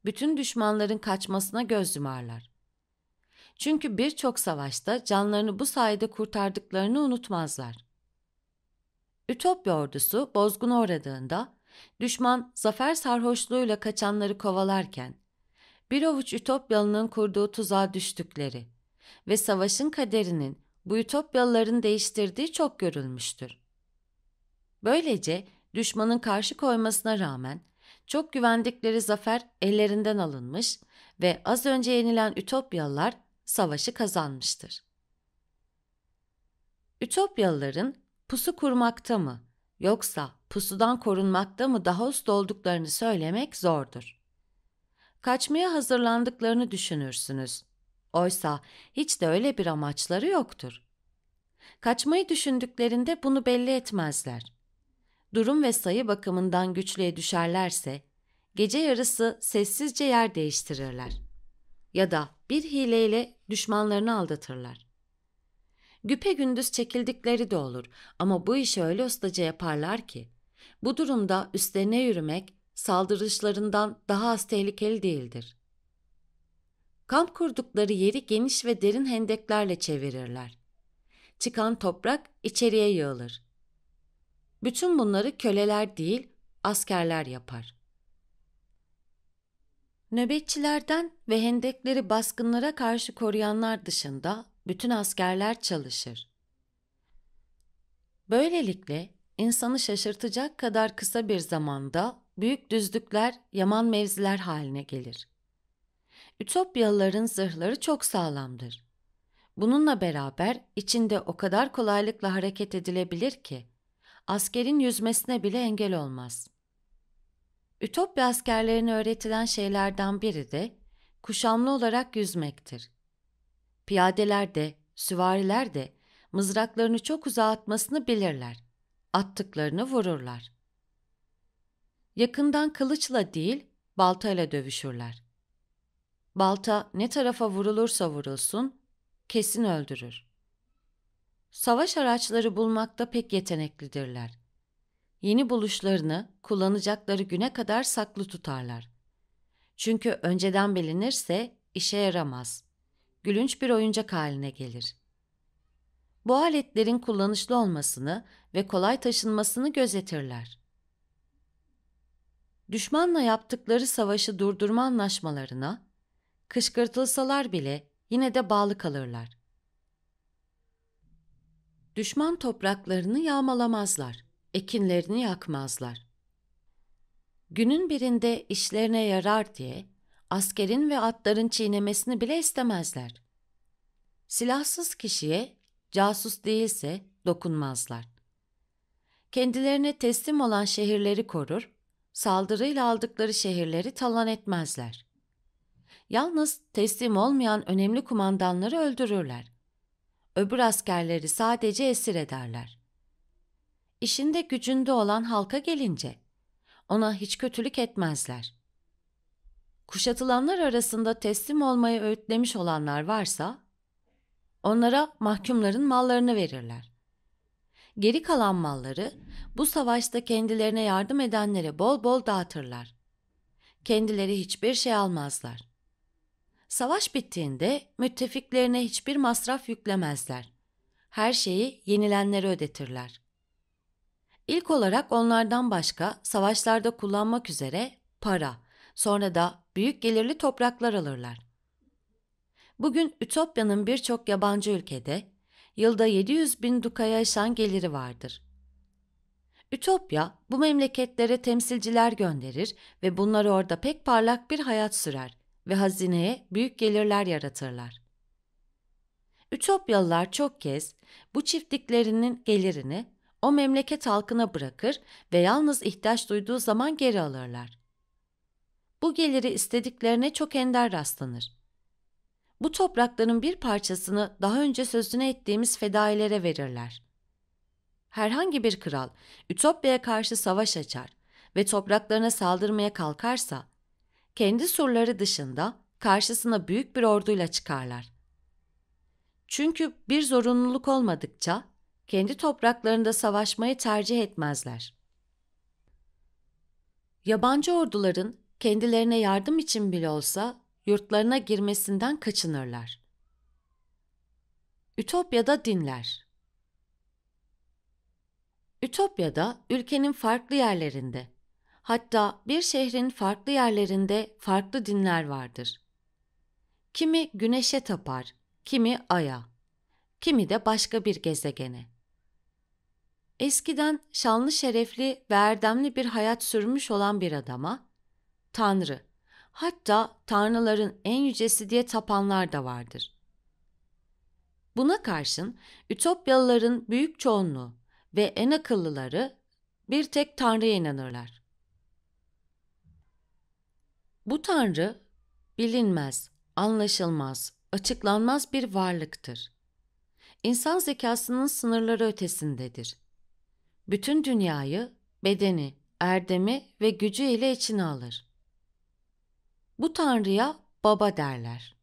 bütün düşmanların kaçmasına göz yumarlar. Çünkü birçok savaşta canlarını bu sayede kurtardıklarını unutmazlar. Ütopya ordusu bozguna uğradığında düşman zafer sarhoşluğuyla kaçanları kovalarken bir avuç Ütopyalı'nın kurduğu tuzağa düştükleri ve savaşın kaderinin bu Ütopyalıların değiştirdiği çok görülmüştür. Böylece düşmanın karşı koymasına rağmen çok güvendikleri zafer ellerinden alınmış ve az önce yenilen Ütopyalılar savaşı kazanmıştır. Ütopyalıların pusu kurmakta mı yoksa pusudan korunmakta mı daha usta olduklarını söylemek zordur kaçmaya hazırlandıklarını düşünürsünüz. Oysa hiç de öyle bir amaçları yoktur. Kaçmayı düşündüklerinde bunu belli etmezler. Durum ve sayı bakımından güçlüye düşerlerse, gece yarısı sessizce yer değiştirirler. Ya da bir hileyle düşmanlarını aldatırlar. Güpe gündüz çekildikleri de olur ama bu işi öyle ustaca yaparlar ki, bu durumda üstlerine yürümek saldırışlarından daha az tehlikeli değildir. Kamp kurdukları yeri geniş ve derin hendeklerle çevirirler. Çıkan toprak içeriye yığılır. Bütün bunları köleler değil, askerler yapar. Nöbetçilerden ve hendekleri baskınlara karşı koruyanlar dışında bütün askerler çalışır. Böylelikle insanı şaşırtacak kadar kısa bir zamanda büyük düzlükler yaman mevziler haline gelir. Ütopyalıların zırhları çok sağlamdır. Bununla beraber içinde o kadar kolaylıkla hareket edilebilir ki askerin yüzmesine bile engel olmaz. Ütopya askerlerine öğretilen şeylerden biri de kuşamlı olarak yüzmektir. Piyadeler de, süvariler de mızraklarını çok uzağa atmasını bilirler. Attıklarını vururlar.'' yakından kılıçla değil baltayla dövüşürler. Balta ne tarafa vurulursa vurulsun kesin öldürür. Savaş araçları bulmakta pek yeteneklidirler. Yeni buluşlarını kullanacakları güne kadar saklı tutarlar. Çünkü önceden bilinirse işe yaramaz. Gülünç bir oyuncak haline gelir. Bu aletlerin kullanışlı olmasını ve kolay taşınmasını gözetirler düşmanla yaptıkları savaşı durdurma anlaşmalarına, kışkırtılsalar bile yine de bağlı kalırlar. Düşman topraklarını yağmalamazlar, ekinlerini yakmazlar. Günün birinde işlerine yarar diye askerin ve atların çiğnemesini bile istemezler. Silahsız kişiye casus değilse dokunmazlar. Kendilerine teslim olan şehirleri korur, saldırıyla aldıkları şehirleri talan etmezler. Yalnız teslim olmayan önemli kumandanları öldürürler. Öbür askerleri sadece esir ederler. İşinde gücünde olan halka gelince ona hiç kötülük etmezler. Kuşatılanlar arasında teslim olmayı öğütlemiş olanlar varsa onlara mahkumların mallarını verirler. Geri kalan malları bu savaşta kendilerine yardım edenlere bol bol dağıtırlar. Kendileri hiçbir şey almazlar. Savaş bittiğinde müttefiklerine hiçbir masraf yüklemezler. Her şeyi yenilenlere ödetirler. İlk olarak onlardan başka savaşlarda kullanmak üzere para, sonra da büyük gelirli topraklar alırlar. Bugün Ütopya'nın birçok yabancı ülkede yılda 700 bin dukaya aşan geliri vardır. Ütopya bu memleketlere temsilciler gönderir ve bunlar orada pek parlak bir hayat sürer ve hazineye büyük gelirler yaratırlar. Ütopyalılar çok kez bu çiftliklerinin gelirini o memleket halkına bırakır ve yalnız ihtiyaç duyduğu zaman geri alırlar. Bu geliri istediklerine çok ender rastlanır bu toprakların bir parçasını daha önce sözüne ettiğimiz fedailere verirler. Herhangi bir kral Ütopya'ya karşı savaş açar ve topraklarına saldırmaya kalkarsa, kendi surları dışında karşısına büyük bir orduyla çıkarlar. Çünkü bir zorunluluk olmadıkça kendi topraklarında savaşmayı tercih etmezler. Yabancı orduların kendilerine yardım için bile olsa yurtlarına girmesinden kaçınırlar. Ütopya'da dinler Ütopya'da ülkenin farklı yerlerinde, hatta bir şehrin farklı yerlerinde farklı dinler vardır. Kimi güneşe tapar, kimi aya, kimi de başka bir gezegene. Eskiden şanlı şerefli ve erdemli bir hayat sürmüş olan bir adama, Tanrı Hatta tanrıların en yücesi diye tapanlar da vardır. Buna karşın Ütopyalıların büyük çoğunluğu ve en akıllıları bir tek tanrıya inanırlar. Bu tanrı bilinmez, anlaşılmaz, açıklanmaz bir varlıktır. İnsan zekasının sınırları ötesindedir. Bütün dünyayı bedeni, erdemi ve gücü ile içine alır. Bu tanrıya baba derler.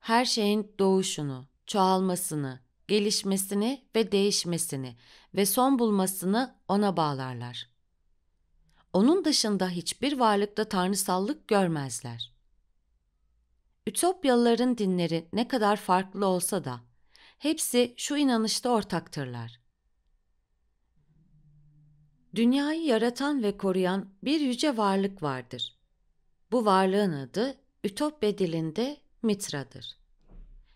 Her şeyin doğuşunu, çoğalmasını, gelişmesini ve değişmesini ve son bulmasını ona bağlarlar. Onun dışında hiçbir varlıkta tanrısallık görmezler. Ütopyalıların dinleri ne kadar farklı olsa da hepsi şu inanışta ortaktırlar. Dünyayı yaratan ve koruyan bir yüce varlık vardır. Bu varlığın adı Ütopya dilinde Mitra'dır.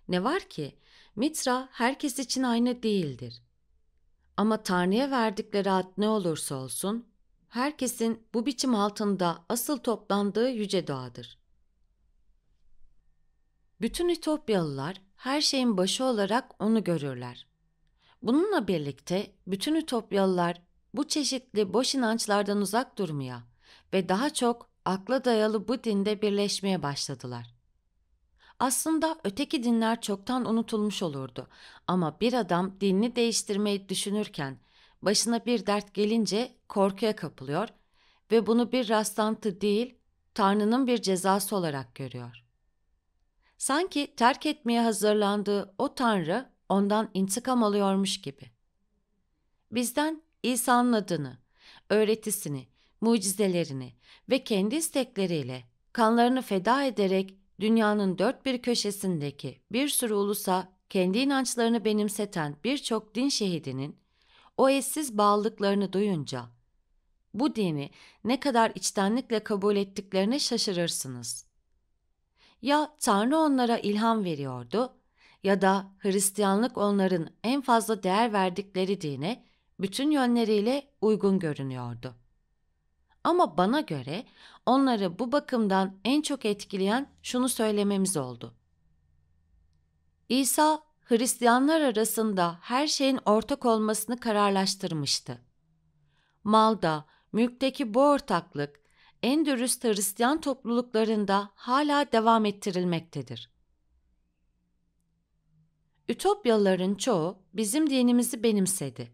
Ne var ki Mitra herkes için aynı değildir. Ama Tanrı'ya verdikleri ad ne olursa olsun herkesin bu biçim altında asıl toplandığı yüce doğadır. Bütün Ütopyalılar her şeyin başı olarak onu görürler. Bununla birlikte bütün Ütopyalılar bu çeşitli boş inançlardan uzak durmaya ve daha çok akla dayalı bu dinde birleşmeye başladılar. Aslında öteki dinler çoktan unutulmuş olurdu ama bir adam dinini değiştirmeyi düşünürken başına bir dert gelince korkuya kapılıyor ve bunu bir rastlantı değil Tanrı'nın bir cezası olarak görüyor. Sanki terk etmeye hazırlandığı o Tanrı ondan intikam alıyormuş gibi. Bizden İsa'nın adını, öğretisini, mucizelerini ve kendi istekleriyle kanlarını feda ederek dünyanın dört bir köşesindeki bir sürü ulusa kendi inançlarını benimseten birçok din şehidinin o eşsiz bağlılıklarını duyunca bu dini ne kadar içtenlikle kabul ettiklerine şaşırırsınız. Ya Tanrı onlara ilham veriyordu ya da Hristiyanlık onların en fazla değer verdikleri dine bütün yönleriyle uygun görünüyordu.'' Ama bana göre onları bu bakımdan en çok etkileyen şunu söylememiz oldu. İsa Hristiyanlar arasında her şeyin ortak olmasını kararlaştırmıştı. Malda, mülkteki bu ortaklık en dürüst Hristiyan topluluklarında hala devam ettirilmektedir. Ütopyalıların çoğu bizim dinimizi benimsedi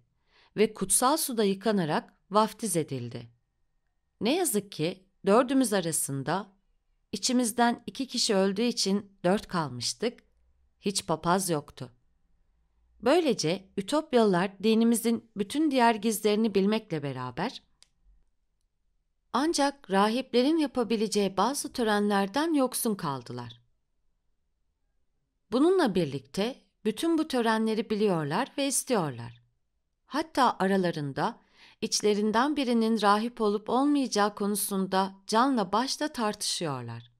ve kutsal suda yıkanarak vaftiz edildi. Ne yazık ki dördümüz arasında içimizden iki kişi öldüğü için dört kalmıştık, hiç papaz yoktu. Böylece Ütopyalılar dinimizin bütün diğer gizlerini bilmekle beraber ancak rahiplerin yapabileceği bazı törenlerden yoksun kaldılar. Bununla birlikte bütün bu törenleri biliyorlar ve istiyorlar. Hatta aralarında içlerinden birinin rahip olup olmayacağı konusunda canla başla tartışıyorlar.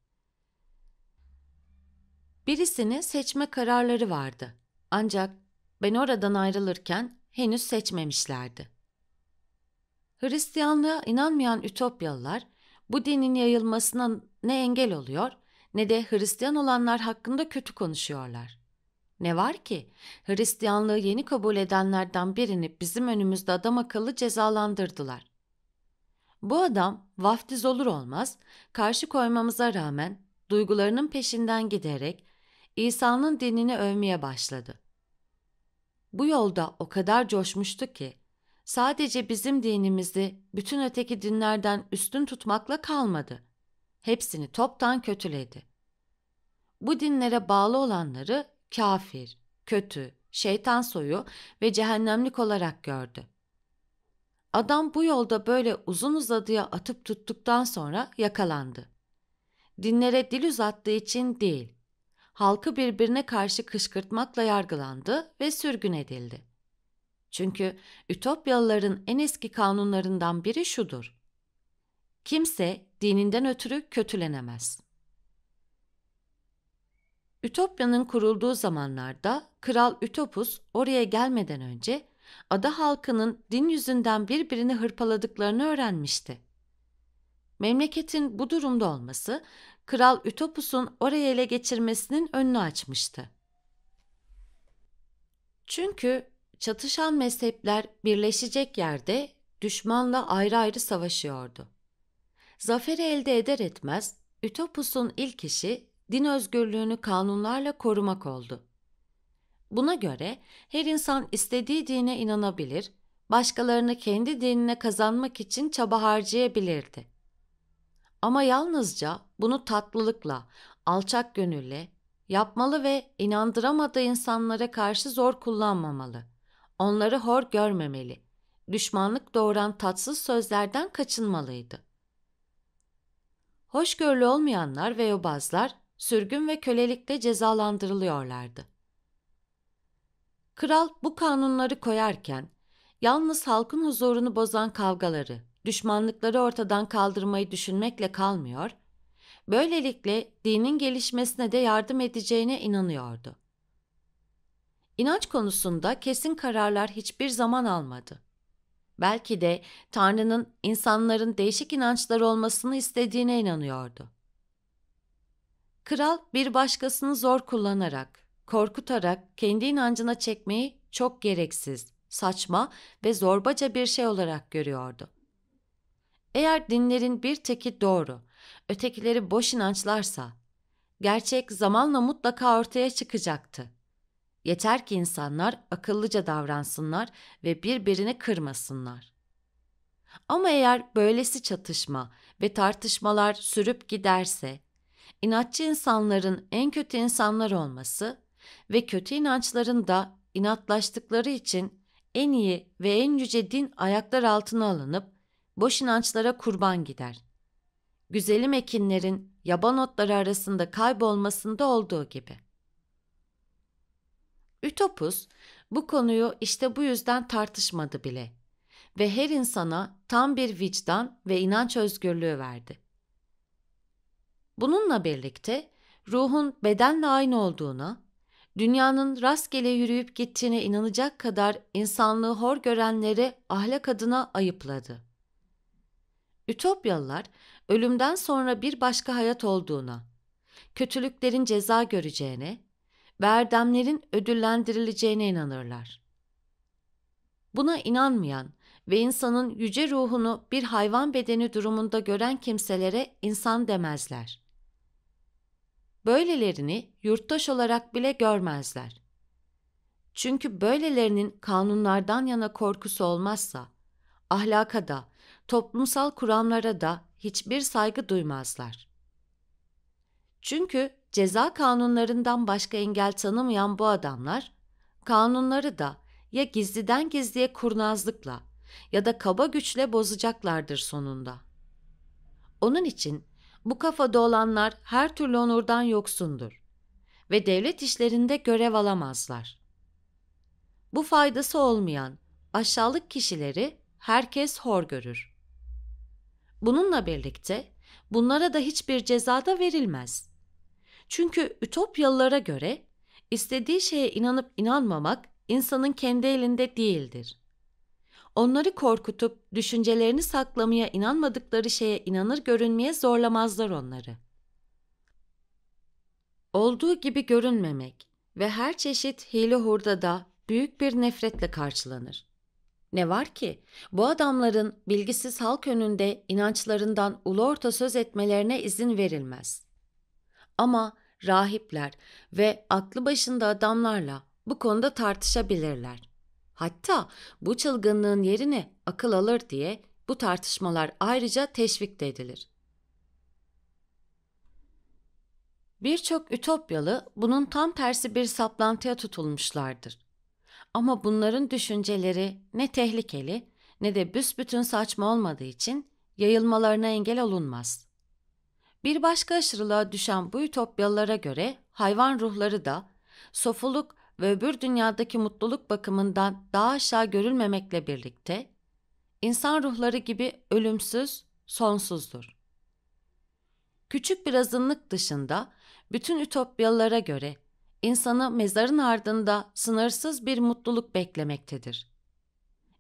Birisinin seçme kararları vardı. Ancak ben oradan ayrılırken henüz seçmemişlerdi. Hristiyanlığa inanmayan Ütopyalılar bu dinin yayılmasına ne engel oluyor ne de Hristiyan olanlar hakkında kötü konuşuyorlar. Ne var ki? Hristiyanlığı yeni kabul edenlerden birini bizim önümüzde adam akıllı cezalandırdılar. Bu adam vaftiz olur olmaz karşı koymamıza rağmen duygularının peşinden giderek İsa'nın dinini övmeye başladı. Bu yolda o kadar coşmuştu ki sadece bizim dinimizi bütün öteki dinlerden üstün tutmakla kalmadı. Hepsini toptan kötüledi. Bu dinlere bağlı olanları kafir, kötü, şeytan soyu ve cehennemlik olarak gördü. Adam bu yolda böyle uzun uzadıya atıp tuttuktan sonra yakalandı. Dinlere dil uzattığı için değil, halkı birbirine karşı kışkırtmakla yargılandı ve sürgün edildi. Çünkü Ütopyalıların en eski kanunlarından biri şudur. Kimse dininden ötürü kötülenemez.'' Ütopya'nın kurulduğu zamanlarda Kral Ütopus oraya gelmeden önce ada halkının din yüzünden birbirini hırpaladıklarını öğrenmişti. Memleketin bu durumda olması Kral Ütopus'un oraya ele geçirmesinin önünü açmıştı. Çünkü çatışan mezhepler birleşecek yerde düşmanla ayrı ayrı savaşıyordu. Zaferi elde eder etmez Ütopus'un ilk işi din özgürlüğünü kanunlarla korumak oldu. Buna göre her insan istediği dine inanabilir, başkalarını kendi dinine kazanmak için çaba harcayabilirdi. Ama yalnızca bunu tatlılıkla, alçak gönülle, yapmalı ve inandıramadığı insanlara karşı zor kullanmamalı. Onları hor görmemeli. Düşmanlık doğuran tatsız sözlerden kaçınmalıydı. Hoşgörülü olmayanlar ve yobazlar sürgün ve kölelikle cezalandırılıyorlardı. Kral bu kanunları koyarken yalnız halkın huzurunu bozan kavgaları, düşmanlıkları ortadan kaldırmayı düşünmekle kalmıyor, böylelikle dinin gelişmesine de yardım edeceğine inanıyordu. İnanç konusunda kesin kararlar hiçbir zaman almadı. Belki de Tanrı'nın insanların değişik inançları olmasını istediğine inanıyordu. Kral bir başkasını zor kullanarak, korkutarak kendi inancına çekmeyi çok gereksiz, saçma ve zorbaca bir şey olarak görüyordu. Eğer dinlerin bir teki doğru, ötekileri boş inançlarsa, gerçek zamanla mutlaka ortaya çıkacaktı. Yeter ki insanlar akıllıca davransınlar ve birbirini kırmasınlar. Ama eğer böylesi çatışma ve tartışmalar sürüp giderse, inatçı insanların en kötü insanlar olması ve kötü inançların da inatlaştıkları için en iyi ve en yüce din ayaklar altına alınıp boş inançlara kurban gider. Güzelim ekinlerin yaban otları arasında kaybolmasında olduğu gibi. Ütopus bu konuyu işte bu yüzden tartışmadı bile ve her insana tam bir vicdan ve inanç özgürlüğü verdi. Bununla birlikte ruhun bedenle aynı olduğuna, dünyanın rastgele yürüyüp gittiğine inanacak kadar insanlığı hor görenlere ahlak adına ayıpladı. Ütopyalılar ölümden sonra bir başka hayat olduğuna, kötülüklerin ceza göreceğine ve erdemlerin ödüllendirileceğine inanırlar. Buna inanmayan ve insanın yüce ruhunu bir hayvan bedeni durumunda gören kimselere insan demezler böylelerini yurttaş olarak bile görmezler. Çünkü böylelerinin kanunlardan yana korkusu olmazsa, ahlaka da, toplumsal kuramlara da hiçbir saygı duymazlar. Çünkü ceza kanunlarından başka engel tanımayan bu adamlar, kanunları da ya gizliden gizliye kurnazlıkla ya da kaba güçle bozacaklardır sonunda. Onun için bu kafada olanlar her türlü onurdan yoksundur ve devlet işlerinde görev alamazlar. Bu faydası olmayan aşağılık kişileri herkes hor görür. Bununla birlikte bunlara da hiçbir cezada verilmez. Çünkü Ütopyalılara göre istediği şeye inanıp inanmamak insanın kendi elinde değildir onları korkutup düşüncelerini saklamaya inanmadıkları şeye inanır görünmeye zorlamazlar onları. Olduğu gibi görünmemek ve her çeşit hile hurdada büyük bir nefretle karşılanır. Ne var ki bu adamların bilgisiz halk önünde inançlarından ulu orta söz etmelerine izin verilmez. Ama rahipler ve aklı başında adamlarla bu konuda tartışabilirler. Hatta bu çılgınlığın yerine akıl alır diye bu tartışmalar ayrıca teşvik de edilir. Birçok Ütopyalı bunun tam tersi bir saplantıya tutulmuşlardır. Ama bunların düşünceleri ne tehlikeli ne de büsbütün saçma olmadığı için yayılmalarına engel olunmaz. Bir başka aşırılığa düşen bu Ütopyalılara göre hayvan ruhları da sofuluk ve öbür dünyadaki mutluluk bakımından daha aşağı görülmemekle birlikte, insan ruhları gibi ölümsüz, sonsuzdur. Küçük bir azınlık dışında bütün ütopyalara göre insanı mezarın ardında sınırsız bir mutluluk beklemektedir.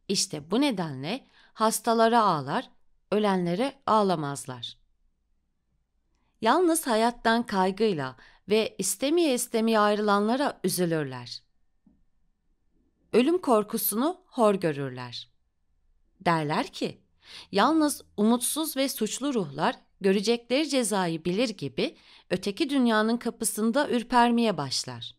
İşte bu nedenle hastalara ağlar, ölenlere ağlamazlar. Yalnız hayattan kaygıyla ve istemeye istemeye ayrılanlara üzülürler. Ölüm korkusunu hor görürler. Derler ki, yalnız umutsuz ve suçlu ruhlar görecekleri cezayı bilir gibi öteki dünyanın kapısında ürpermeye başlar.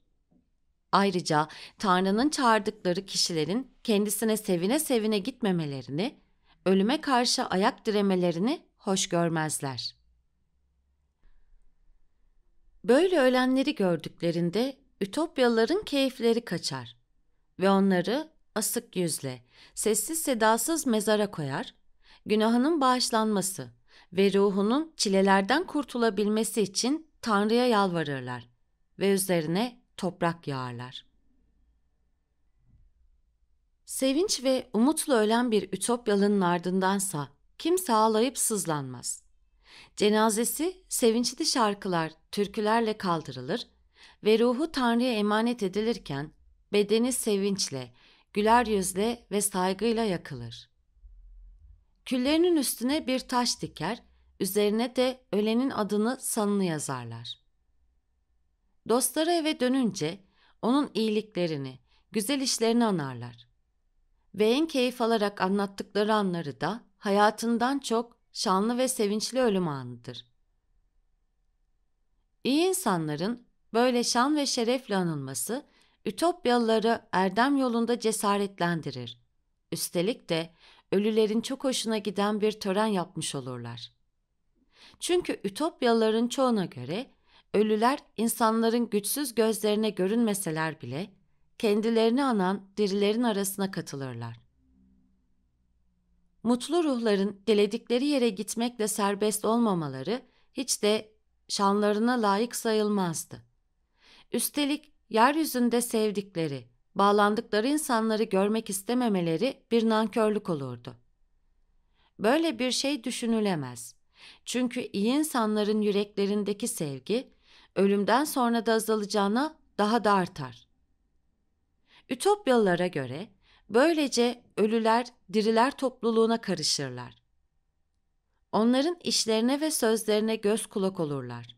Ayrıca Tanrı'nın çağırdıkları kişilerin kendisine sevine sevine gitmemelerini, ölüme karşı ayak diremelerini hoş görmezler.'' Böyle ölenleri gördüklerinde Ütopyalıların keyifleri kaçar ve onları asık yüzle, sessiz sedasız mezara koyar, günahının bağışlanması ve ruhunun çilelerden kurtulabilmesi için Tanrı'ya yalvarırlar ve üzerine toprak yağarlar. Sevinç ve umutla ölen bir Ütopyalı'nın ardındansa kimse sağlayıp sızlanmaz. Cenazesi sevinçli şarkılar, türkülerle kaldırılır ve ruhu Tanrı'ya emanet edilirken bedeni sevinçle, güler yüzle ve saygıyla yakılır. Küllerinin üstüne bir taş diker, üzerine de ölenin adını sanını yazarlar. Dostları eve dönünce onun iyiliklerini, güzel işlerini anarlar. Ve en keyif alarak anlattıkları anları da hayatından çok şanlı ve sevinçli ölüm anıdır. İyi insanların böyle şan ve şerefle anılması Ütopyalıları erdem yolunda cesaretlendirir. Üstelik de ölülerin çok hoşuna giden bir tören yapmış olurlar. Çünkü Ütopyalıların çoğuna göre ölüler insanların güçsüz gözlerine görünmeseler bile kendilerini anan dirilerin arasına katılırlar. Mutlu ruhların diledikleri yere gitmekle serbest olmamaları hiç de şanlarına layık sayılmazdı. Üstelik yeryüzünde sevdikleri, bağlandıkları insanları görmek istememeleri bir nankörlük olurdu. Böyle bir şey düşünülemez. Çünkü iyi insanların yüreklerindeki sevgi, ölümden sonra da azalacağına daha da artar. Ütopyalılara göre Böylece ölüler diriler topluluğuna karışırlar. Onların işlerine ve sözlerine göz kulak olurlar.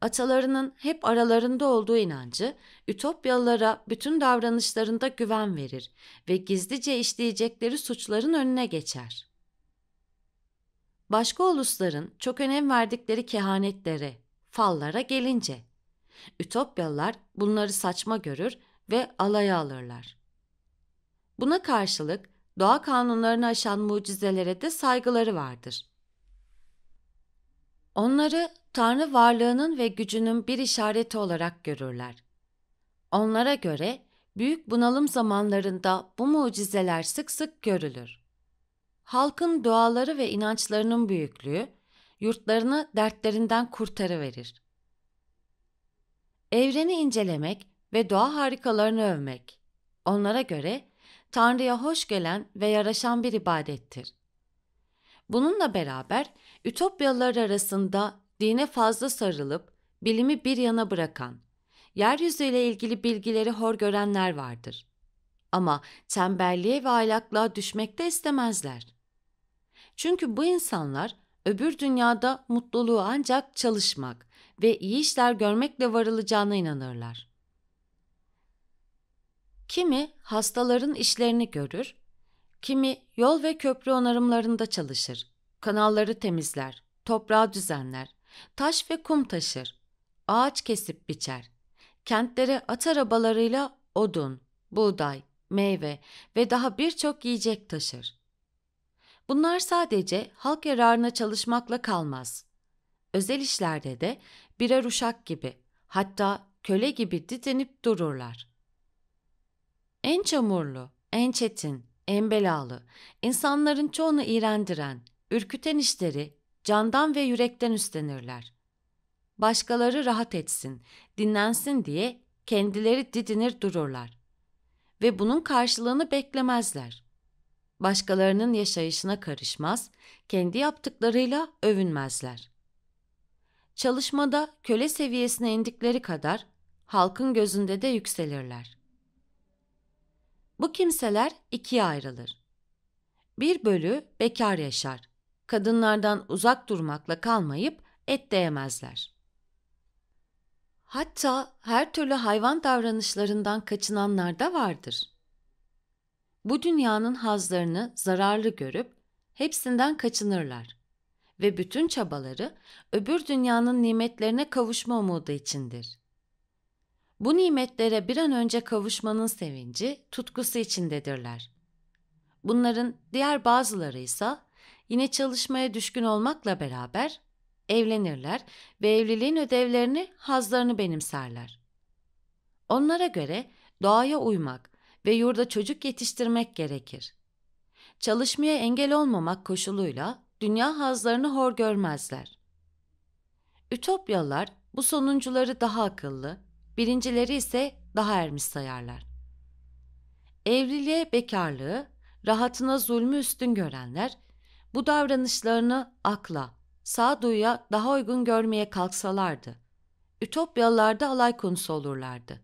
Atalarının hep aralarında olduğu inancı Ütopyalılara bütün davranışlarında güven verir ve gizlice işleyecekleri suçların önüne geçer. Başka ulusların çok önem verdikleri kehanetlere, fallara gelince Ütopyalılar bunları saçma görür ve alaya alırlar. Buna karşılık doğa kanunlarını aşan mucizelere de saygıları vardır. Onları Tanrı varlığının ve gücünün bir işareti olarak görürler. Onlara göre büyük bunalım zamanlarında bu mucizeler sık sık görülür. Halkın duaları ve inançlarının büyüklüğü yurtlarını dertlerinden kurtarıverir. Evreni incelemek ve doğa harikalarını övmek. Onlara göre Tanrı'ya hoş gelen ve yaraşan bir ibadettir. Bununla beraber Ütopyalılar arasında dine fazla sarılıp bilimi bir yana bırakan, yeryüzüyle ilgili bilgileri hor görenler vardır. Ama tembelliğe ve aylaklığa düşmek de istemezler. Çünkü bu insanlar öbür dünyada mutluluğu ancak çalışmak ve iyi işler görmekle varılacağına inanırlar. Kimi hastaların işlerini görür, kimi yol ve köprü onarımlarında çalışır, kanalları temizler, toprağı düzenler, taş ve kum taşır, ağaç kesip biçer, kentlere at arabalarıyla odun, buğday, meyve ve daha birçok yiyecek taşır. Bunlar sadece halk yararına çalışmakla kalmaz. Özel işlerde de birer uşak gibi, hatta köle gibi didinip dururlar. En çamurlu, en çetin, en belalı, insanların çoğunu iğrendiren, ürküten işleri candan ve yürekten üstlenirler. Başkaları rahat etsin, dinlensin diye kendileri didinir dururlar. Ve bunun karşılığını beklemezler. Başkalarının yaşayışına karışmaz, kendi yaptıklarıyla övünmezler. Çalışmada köle seviyesine indikleri kadar halkın gözünde de yükselirler. Bu kimseler ikiye ayrılır. Bir bölü bekar yaşar. Kadınlardan uzak durmakla kalmayıp et de Hatta her türlü hayvan davranışlarından kaçınanlar da vardır. Bu dünyanın hazlarını zararlı görüp hepsinden kaçınırlar ve bütün çabaları öbür dünyanın nimetlerine kavuşma umudu içindir. Bu nimetlere bir an önce kavuşmanın sevinci, tutkusu içindedirler. Bunların diğer bazıları ise yine çalışmaya düşkün olmakla beraber evlenirler ve evliliğin ödevlerini, hazlarını benimserler. Onlara göre doğaya uymak ve yurda çocuk yetiştirmek gerekir. Çalışmaya engel olmamak koşuluyla dünya hazlarını hor görmezler. Ütopyalar bu sonuncuları daha akıllı, birincileri ise daha ermiş sayarlar. Evliliğe bekarlığı, rahatına zulmü üstün görenler, bu davranışlarını akla, sağduyuya daha uygun görmeye kalksalardı, Ütopyalarda alay konusu olurlardı.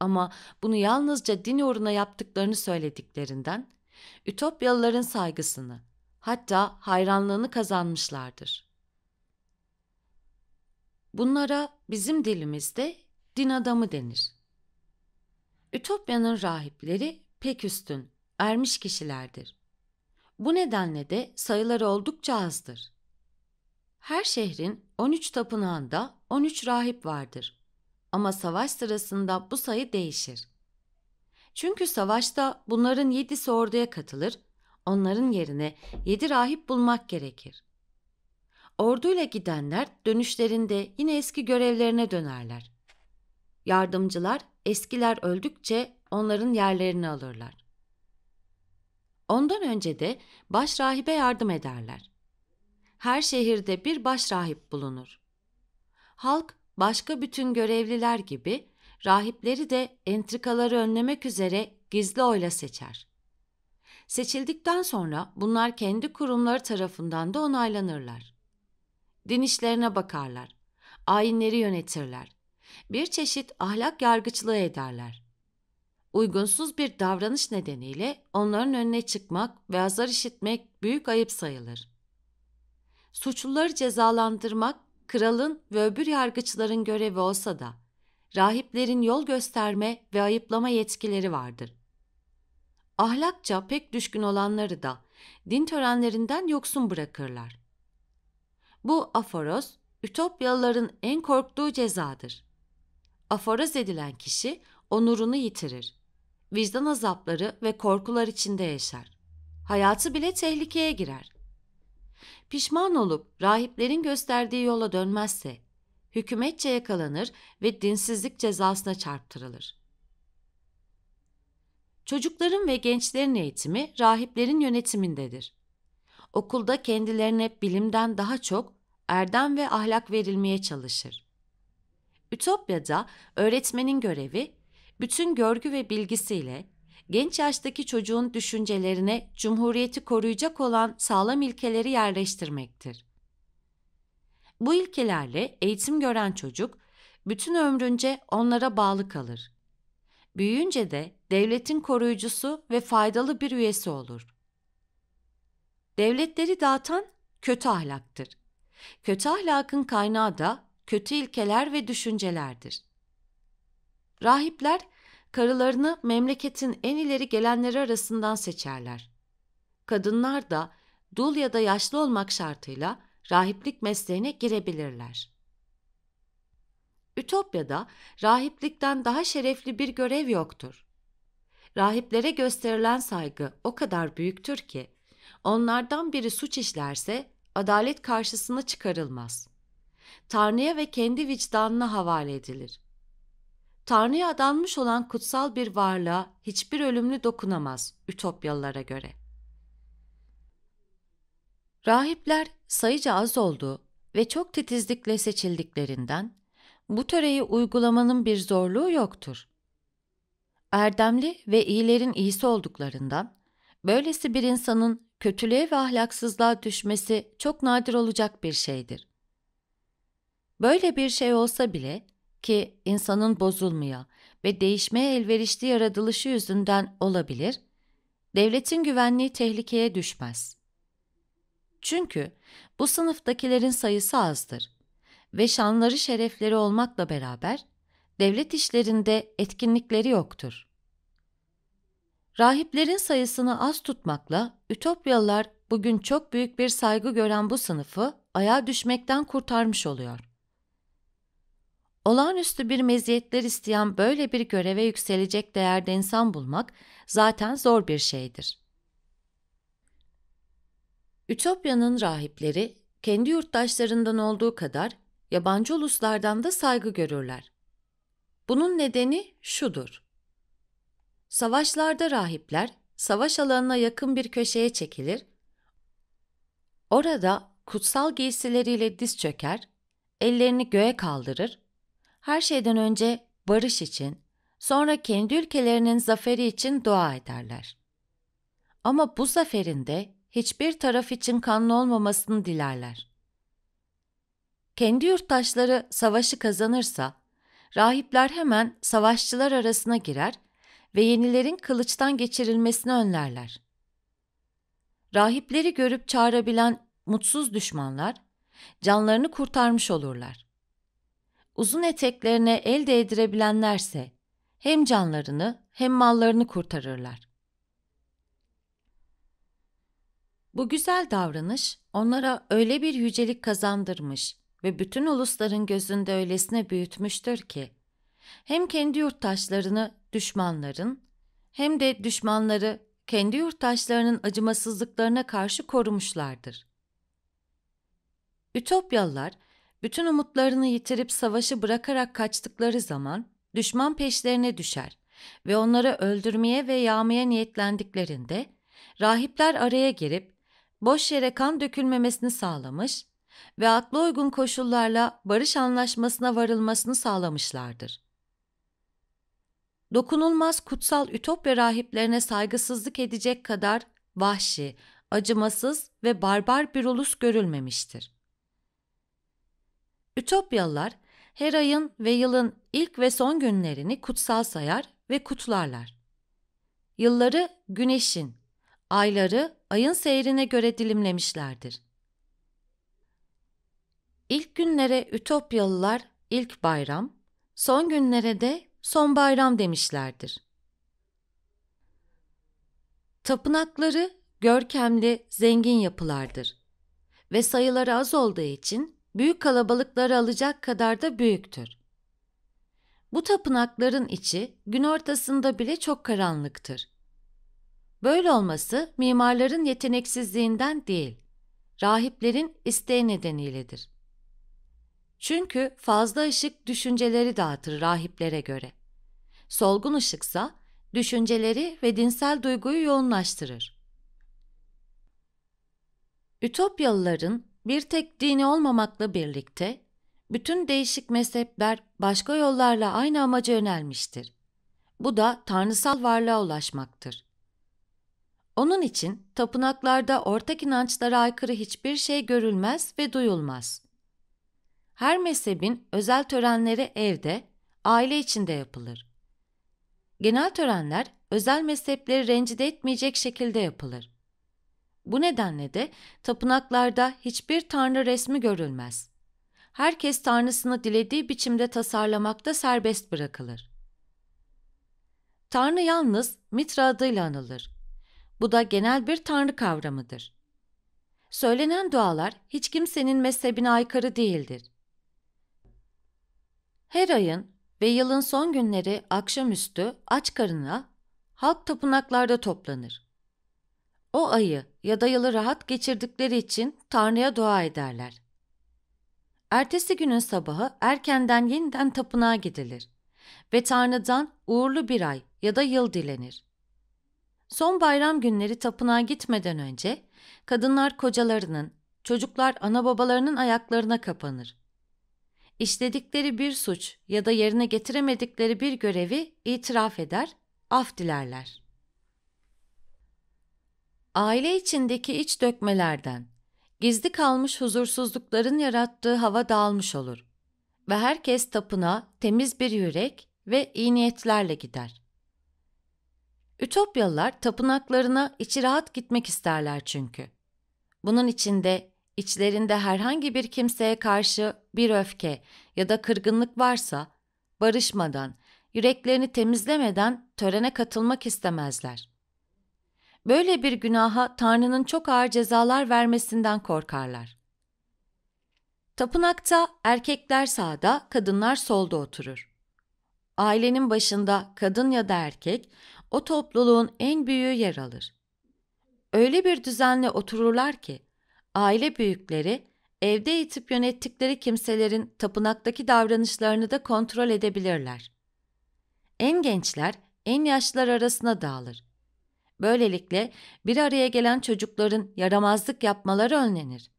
Ama bunu yalnızca din uğruna yaptıklarını söylediklerinden, Ütopyalıların saygısını, hatta hayranlığını kazanmışlardır. Bunlara bizim dilimizde din adamı denir. Ütopya'nın rahipleri pek üstün, ermiş kişilerdir. Bu nedenle de sayıları oldukça azdır. Her şehrin 13 tapınağında 13 rahip vardır. Ama savaş sırasında bu sayı değişir. Çünkü savaşta bunların 7'si orduya katılır, onların yerine 7 rahip bulmak gerekir. Orduyla gidenler dönüşlerinde yine eski görevlerine dönerler. Yardımcılar eskiler öldükçe onların yerlerini alırlar. Ondan önce de baş rahibe yardım ederler. Her şehirde bir baş rahip bulunur. Halk başka bütün görevliler gibi rahipleri de entrikaları önlemek üzere gizli oyla seçer. Seçildikten sonra bunlar kendi kurumları tarafından da onaylanırlar. Din işlerine bakarlar, ayinleri yönetirler, bir çeşit ahlak yargıçlığı ederler. Uygunsuz bir davranış nedeniyle onların önüne çıkmak ve azar işitmek büyük ayıp sayılır. Suçluları cezalandırmak kralın ve öbür yargıçların görevi olsa da rahiplerin yol gösterme ve ayıplama yetkileri vardır. Ahlakça pek düşkün olanları da din törenlerinden yoksun bırakırlar. Bu aforoz, Ütopyalıların en korktuğu cezadır. Aforoz edilen kişi onurunu yitirir. Vicdan azapları ve korkular içinde yaşar. Hayatı bile tehlikeye girer. Pişman olup rahiplerin gösterdiği yola dönmezse hükümetçe yakalanır ve dinsizlik cezasına çarptırılır. Çocukların ve gençlerin eğitimi rahiplerin yönetimindedir. Okulda kendilerine bilimden daha çok erdem ve ahlak verilmeye çalışır. Ütopya'da öğretmenin görevi bütün görgü ve bilgisiyle genç yaştaki çocuğun düşüncelerine cumhuriyeti koruyacak olan sağlam ilkeleri yerleştirmektir. Bu ilkelerle eğitim gören çocuk bütün ömrünce onlara bağlı kalır. Büyüyünce de devletin koruyucusu ve faydalı bir üyesi olur. Devletleri dağıtan kötü ahlaktır. Kötü ahlakın kaynağı da kötü ilkeler ve düşüncelerdir. Rahipler karılarını memleketin en ileri gelenleri arasından seçerler. Kadınlar da dul ya da yaşlı olmak şartıyla rahiplik mesleğine girebilirler. Ütopya'da rahiplikten daha şerefli bir görev yoktur. Rahiplere gösterilen saygı o kadar büyüktür ki onlardan biri suç işlerse adalet karşısına çıkarılmaz. Tanrı'ya ve kendi vicdanına havale edilir. Tanrı'ya adanmış olan kutsal bir varlığa hiçbir ölümlü dokunamaz Ütopyalılara göre. Rahipler sayıca az olduğu ve çok titizlikle seçildiklerinden bu töreyi uygulamanın bir zorluğu yoktur. Erdemli ve iyilerin iyisi olduklarından böylesi bir insanın kötülüğe ve ahlaksızlığa düşmesi çok nadir olacak bir şeydir. Böyle bir şey olsa bile ki insanın bozulmaya ve değişmeye elverişli yaratılışı yüzünden olabilir, devletin güvenliği tehlikeye düşmez. Çünkü bu sınıftakilerin sayısı azdır ve şanları şerefleri olmakla beraber devlet işlerinde etkinlikleri yoktur. Rahiplerin sayısını az tutmakla Ütopyalılar bugün çok büyük bir saygı gören bu sınıfı ayağa düşmekten kurtarmış oluyor. Olağanüstü bir meziyetler isteyen böyle bir göreve yükselecek değerde insan bulmak zaten zor bir şeydir. Ütopya'nın rahipleri kendi yurttaşlarından olduğu kadar yabancı uluslardan da saygı görürler. Bunun nedeni şudur. Savaşlarda rahipler savaş alanına yakın bir köşeye çekilir, orada kutsal giysileriyle diz çöker, ellerini göğe kaldırır, her şeyden önce barış için, sonra kendi ülkelerinin zaferi için dua ederler. Ama bu zaferin de hiçbir taraf için kanlı olmamasını dilerler. Kendi yurttaşları savaşı kazanırsa, rahipler hemen savaşçılar arasına girer ve yenilerin kılıçtan geçirilmesini önlerler. Rahipleri görüp çağırabilen mutsuz düşmanlar, canlarını kurtarmış olurlar uzun eteklerine el değdirebilenlerse hem canlarını hem mallarını kurtarırlar. Bu güzel davranış onlara öyle bir yücelik kazandırmış ve bütün ulusların gözünde öylesine büyütmüştür ki hem kendi yurttaşlarını düşmanların hem de düşmanları kendi yurttaşlarının acımasızlıklarına karşı korumuşlardır. Ütopyalılar bütün umutlarını yitirip savaşı bırakarak kaçtıkları zaman düşman peşlerine düşer ve onları öldürmeye ve yağmaya niyetlendiklerinde rahipler araya girip boş yere kan dökülmemesini sağlamış ve akla uygun koşullarla barış anlaşmasına varılmasını sağlamışlardır. Dokunulmaz kutsal Ütopya rahiplerine saygısızlık edecek kadar vahşi, acımasız ve barbar bir ulus görülmemiştir. Ütopyalılar her ayın ve yılın ilk ve son günlerini kutsal sayar ve kutlarlar. Yılları güneşin, ayları ayın seyrine göre dilimlemişlerdir. İlk günlere Ütopyalılar ilk bayram, son günlere de son bayram demişlerdir. Tapınakları görkemli, zengin yapılardır ve sayıları az olduğu için büyük kalabalıkları alacak kadar da büyüktür. Bu tapınakların içi gün ortasında bile çok karanlıktır. Böyle olması mimarların yeteneksizliğinden değil, rahiplerin isteği nedeniyledir. Çünkü fazla ışık düşünceleri dağıtır rahiplere göre. Solgun ışıksa düşünceleri ve dinsel duyguyu yoğunlaştırır. Ütopyalıların bir tek dini olmamakla birlikte bütün değişik mezhepler başka yollarla aynı amaca yönelmiştir. Bu da tanrısal varlığa ulaşmaktır. Onun için tapınaklarda ortak inançlara aykırı hiçbir şey görülmez ve duyulmaz. Her mezhebin özel törenleri evde, aile içinde yapılır. Genel törenler özel mezhepleri rencide etmeyecek şekilde yapılır. Bu nedenle de tapınaklarda hiçbir tanrı resmi görülmez. Herkes tanrısını dilediği biçimde tasarlamakta serbest bırakılır. Tanrı yalnız Mitra adıyla anılır. Bu da genel bir tanrı kavramıdır. Söylenen dualar hiç kimsenin mezhebine aykırı değildir. Her ayın ve yılın son günleri akşamüstü aç karına halk tapınaklarda toplanır. O ayı ya da yılı rahat geçirdikleri için Tanrı'ya dua ederler. Ertesi günün sabahı erkenden yeniden tapınağa gidilir ve Tanrı'dan uğurlu bir ay ya da yıl dilenir. Son bayram günleri tapınağa gitmeden önce kadınlar kocalarının, çocuklar ana babalarının ayaklarına kapanır. İşledikleri bir suç ya da yerine getiremedikleri bir görevi itiraf eder, af dilerler aile içindeki iç dökmelerden, gizli kalmış huzursuzlukların yarattığı hava dağılmış olur ve herkes tapına temiz bir yürek ve iyi niyetlerle gider. Ütopyalılar tapınaklarına içi rahat gitmek isterler çünkü. Bunun içinde içlerinde herhangi bir kimseye karşı bir öfke ya da kırgınlık varsa barışmadan, yüreklerini temizlemeden törene katılmak istemezler böyle bir günaha Tanrı'nın çok ağır cezalar vermesinden korkarlar. Tapınakta erkekler sağda, kadınlar solda oturur. Ailenin başında kadın ya da erkek o topluluğun en büyüğü yer alır. Öyle bir düzenle otururlar ki aile büyükleri evde eğitip yönettikleri kimselerin tapınaktaki davranışlarını da kontrol edebilirler. En gençler en yaşlılar arasına dağılır Böylelikle bir araya gelen çocukların yaramazlık yapmaları önlenir.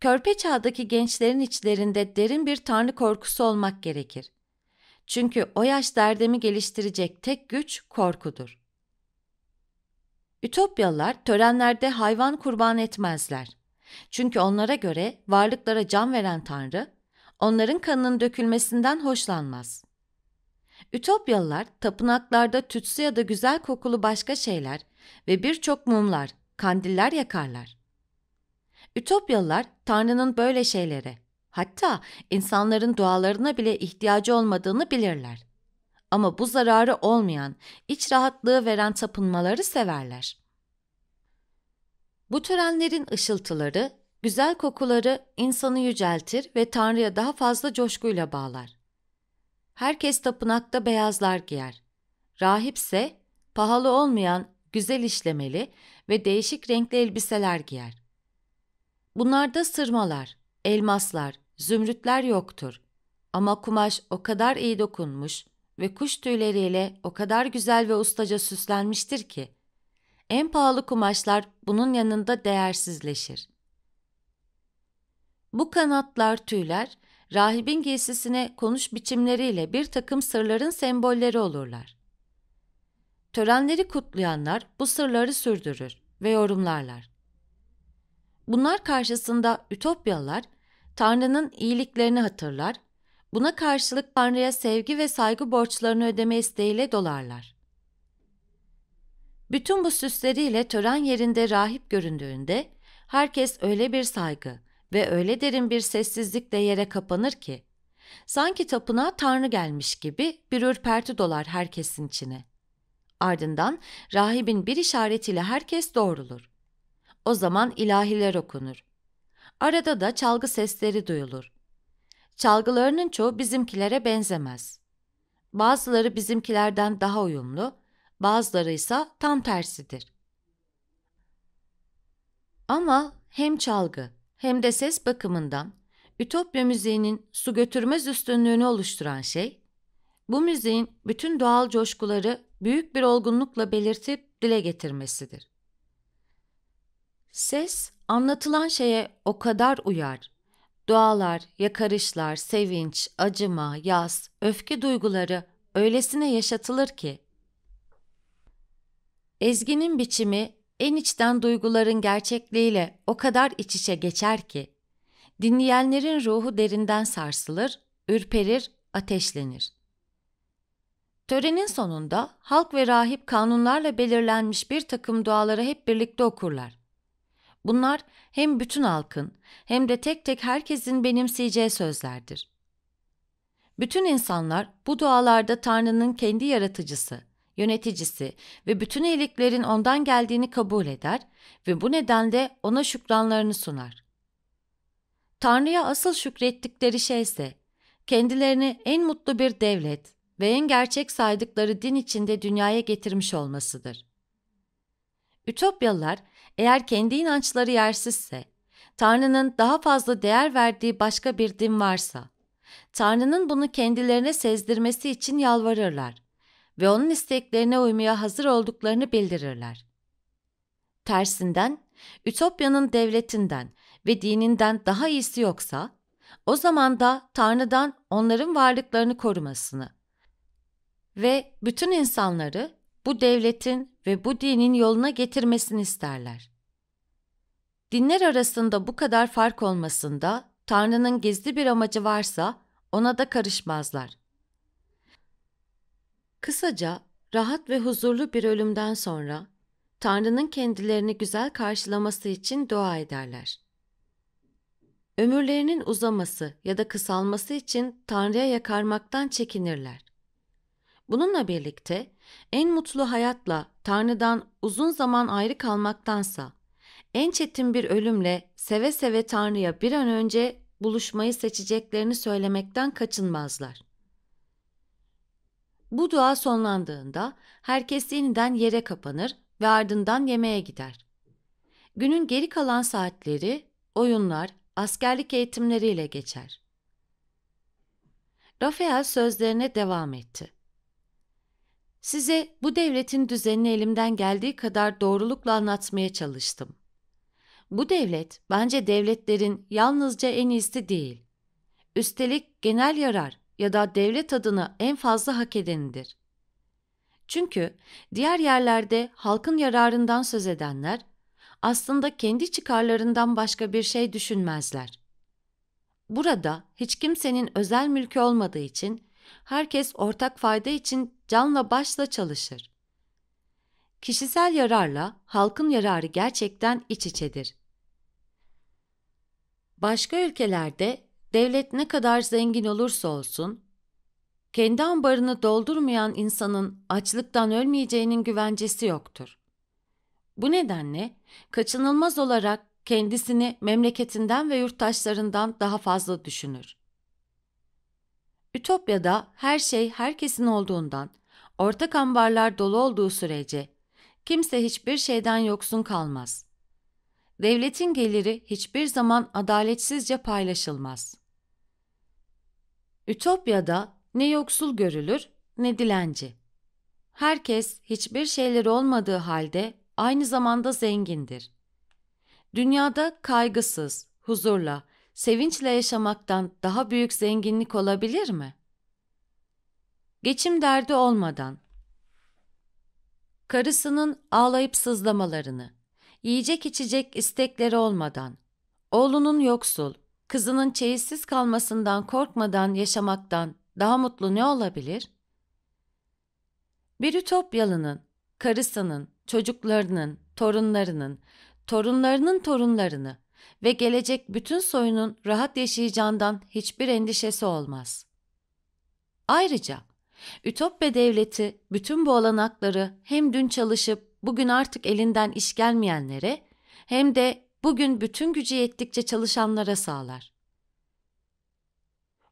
Körpe çağdaki gençlerin içlerinde derin bir tanrı korkusu olmak gerekir. Çünkü o yaş derdemi geliştirecek tek güç korkudur. Ütopyalılar törenlerde hayvan kurban etmezler. Çünkü onlara göre varlıklara can veren tanrı, onların kanının dökülmesinden hoşlanmaz. Ütopyalılar tapınaklarda tütsü ya da güzel kokulu başka şeyler ve birçok mumlar, kandiller yakarlar. Ütopyalılar Tanrı'nın böyle şeylere, hatta insanların dualarına bile ihtiyacı olmadığını bilirler. Ama bu zararı olmayan, iç rahatlığı veren tapınmaları severler. Bu törenlerin ışıltıları, güzel kokuları insanı yüceltir ve Tanrı'ya daha fazla coşkuyla bağlar. Herkes tapınakta beyazlar giyer. Rahip ise pahalı olmayan güzel işlemeli ve değişik renkli elbiseler giyer. Bunlarda sırmalar, elmaslar, zümrütler yoktur. Ama kumaş o kadar iyi dokunmuş ve kuş tüyleriyle o kadar güzel ve ustaca süslenmiştir ki, en pahalı kumaşlar bunun yanında değersizleşir. Bu kanatlar, tüyler rahibin giysisine konuş biçimleriyle bir takım sırların sembolleri olurlar. Törenleri kutlayanlar bu sırları sürdürür ve yorumlarlar. Bunlar karşısında Ütopyalılar, Tanrı'nın iyiliklerini hatırlar, buna karşılık Tanrı'ya sevgi ve saygı borçlarını ödeme isteğiyle dolarlar. Bütün bu süsleriyle tören yerinde rahip göründüğünde herkes öyle bir saygı, ve öyle derin bir sessizlikle yere kapanır ki sanki tapınağa tanrı gelmiş gibi bir ürperti dolar herkesin içine. Ardından rahibin bir işaretiyle herkes doğrulur. O zaman ilahiler okunur. Arada da çalgı sesleri duyulur. Çalgılarının çoğu bizimkilere benzemez. Bazıları bizimkilerden daha uyumlu, bazıları ise tam tersidir. Ama hem çalgı hem de ses bakımından Ütopya Müziği'nin su götürmez üstünlüğünü oluşturan şey, bu müziğin bütün doğal coşkuları büyük bir olgunlukla belirtip dile getirmesidir. Ses, anlatılan şeye o kadar uyar. Dualar, yakarışlar, sevinç, acıma, yaz, öfke duyguları öylesine yaşatılır ki. Ezginin biçimi en içten duyguların gerçekliğiyle o kadar iç içe geçer ki, dinleyenlerin ruhu derinden sarsılır, ürperir, ateşlenir. Törenin sonunda halk ve rahip kanunlarla belirlenmiş bir takım duaları hep birlikte okurlar. Bunlar hem bütün halkın hem de tek tek herkesin benimseyeceği sözlerdir. Bütün insanlar bu dualarda Tanrı'nın kendi yaratıcısı, yöneticisi ve bütün iyiliklerin ondan geldiğini kabul eder ve bu nedenle ona şükranlarını sunar. Tanrı'ya asıl şükrettikleri şey ise kendilerini en mutlu bir devlet ve en gerçek saydıkları din içinde dünyaya getirmiş olmasıdır. Ütopyalılar eğer kendi inançları yersizse, Tanrı'nın daha fazla değer verdiği başka bir din varsa, Tanrı'nın bunu kendilerine sezdirmesi için yalvarırlar ve onun isteklerine uymaya hazır olduklarını bildirirler. Tersinden, Ütopya'nın devletinden ve dininden daha iyisi yoksa, o zaman da Tanrı'dan onların varlıklarını korumasını ve bütün insanları bu devletin ve bu dinin yoluna getirmesini isterler. Dinler arasında bu kadar fark olmasında Tanrı'nın gizli bir amacı varsa ona da karışmazlar. Kısaca rahat ve huzurlu bir ölümden sonra Tanrı'nın kendilerini güzel karşılaması için dua ederler. Ömürlerinin uzaması ya da kısalması için Tanrı'ya yakarmaktan çekinirler. Bununla birlikte en mutlu hayatla Tanrı'dan uzun zaman ayrı kalmaktansa en çetin bir ölümle seve seve Tanrı'ya bir an önce buluşmayı seçeceklerini söylemekten kaçınmazlar. Bu dua sonlandığında herkes yeniden yere kapanır ve ardından yemeğe gider. Günün geri kalan saatleri oyunlar, askerlik eğitimleriyle geçer. Rafael sözlerine devam etti. Size bu devletin düzenini elimden geldiği kadar doğrulukla anlatmaya çalıştım. Bu devlet bence devletlerin yalnızca en iyisi değil. Üstelik genel yarar, ya da devlet adını en fazla hak edenidir. Çünkü diğer yerlerde halkın yararından söz edenler aslında kendi çıkarlarından başka bir şey düşünmezler. Burada hiç kimsenin özel mülkü olmadığı için herkes ortak fayda için canla başla çalışır. Kişisel yararla halkın yararı gerçekten iç içedir. Başka ülkelerde devlet ne kadar zengin olursa olsun, kendi ambarını doldurmayan insanın açlıktan ölmeyeceğinin güvencesi yoktur. Bu nedenle kaçınılmaz olarak kendisini memleketinden ve yurttaşlarından daha fazla düşünür. Ütopya'da her şey herkesin olduğundan, ortak ambarlar dolu olduğu sürece kimse hiçbir şeyden yoksun kalmaz devletin geliri hiçbir zaman adaletsizce paylaşılmaz. Ütopya'da ne yoksul görülür ne dilenci. Herkes hiçbir şeyleri olmadığı halde aynı zamanda zengindir. Dünyada kaygısız, huzurla, sevinçle yaşamaktan daha büyük zenginlik olabilir mi? Geçim derdi olmadan. Karısının ağlayıp sızlamalarını, yiyecek içecek istekleri olmadan, oğlunun yoksul, kızının çeyizsiz kalmasından korkmadan yaşamaktan daha mutlu ne olabilir? Bir Ütopyalı'nın, karısının, çocuklarının, torunlarının, torunlarının torunlarını ve gelecek bütün soyunun rahat yaşayacağından hiçbir endişesi olmaz. Ayrıca Ütopya devleti bütün bu olanakları hem dün çalışıp bugün artık elinden iş gelmeyenlere hem de bugün bütün gücü yettikçe çalışanlara sağlar.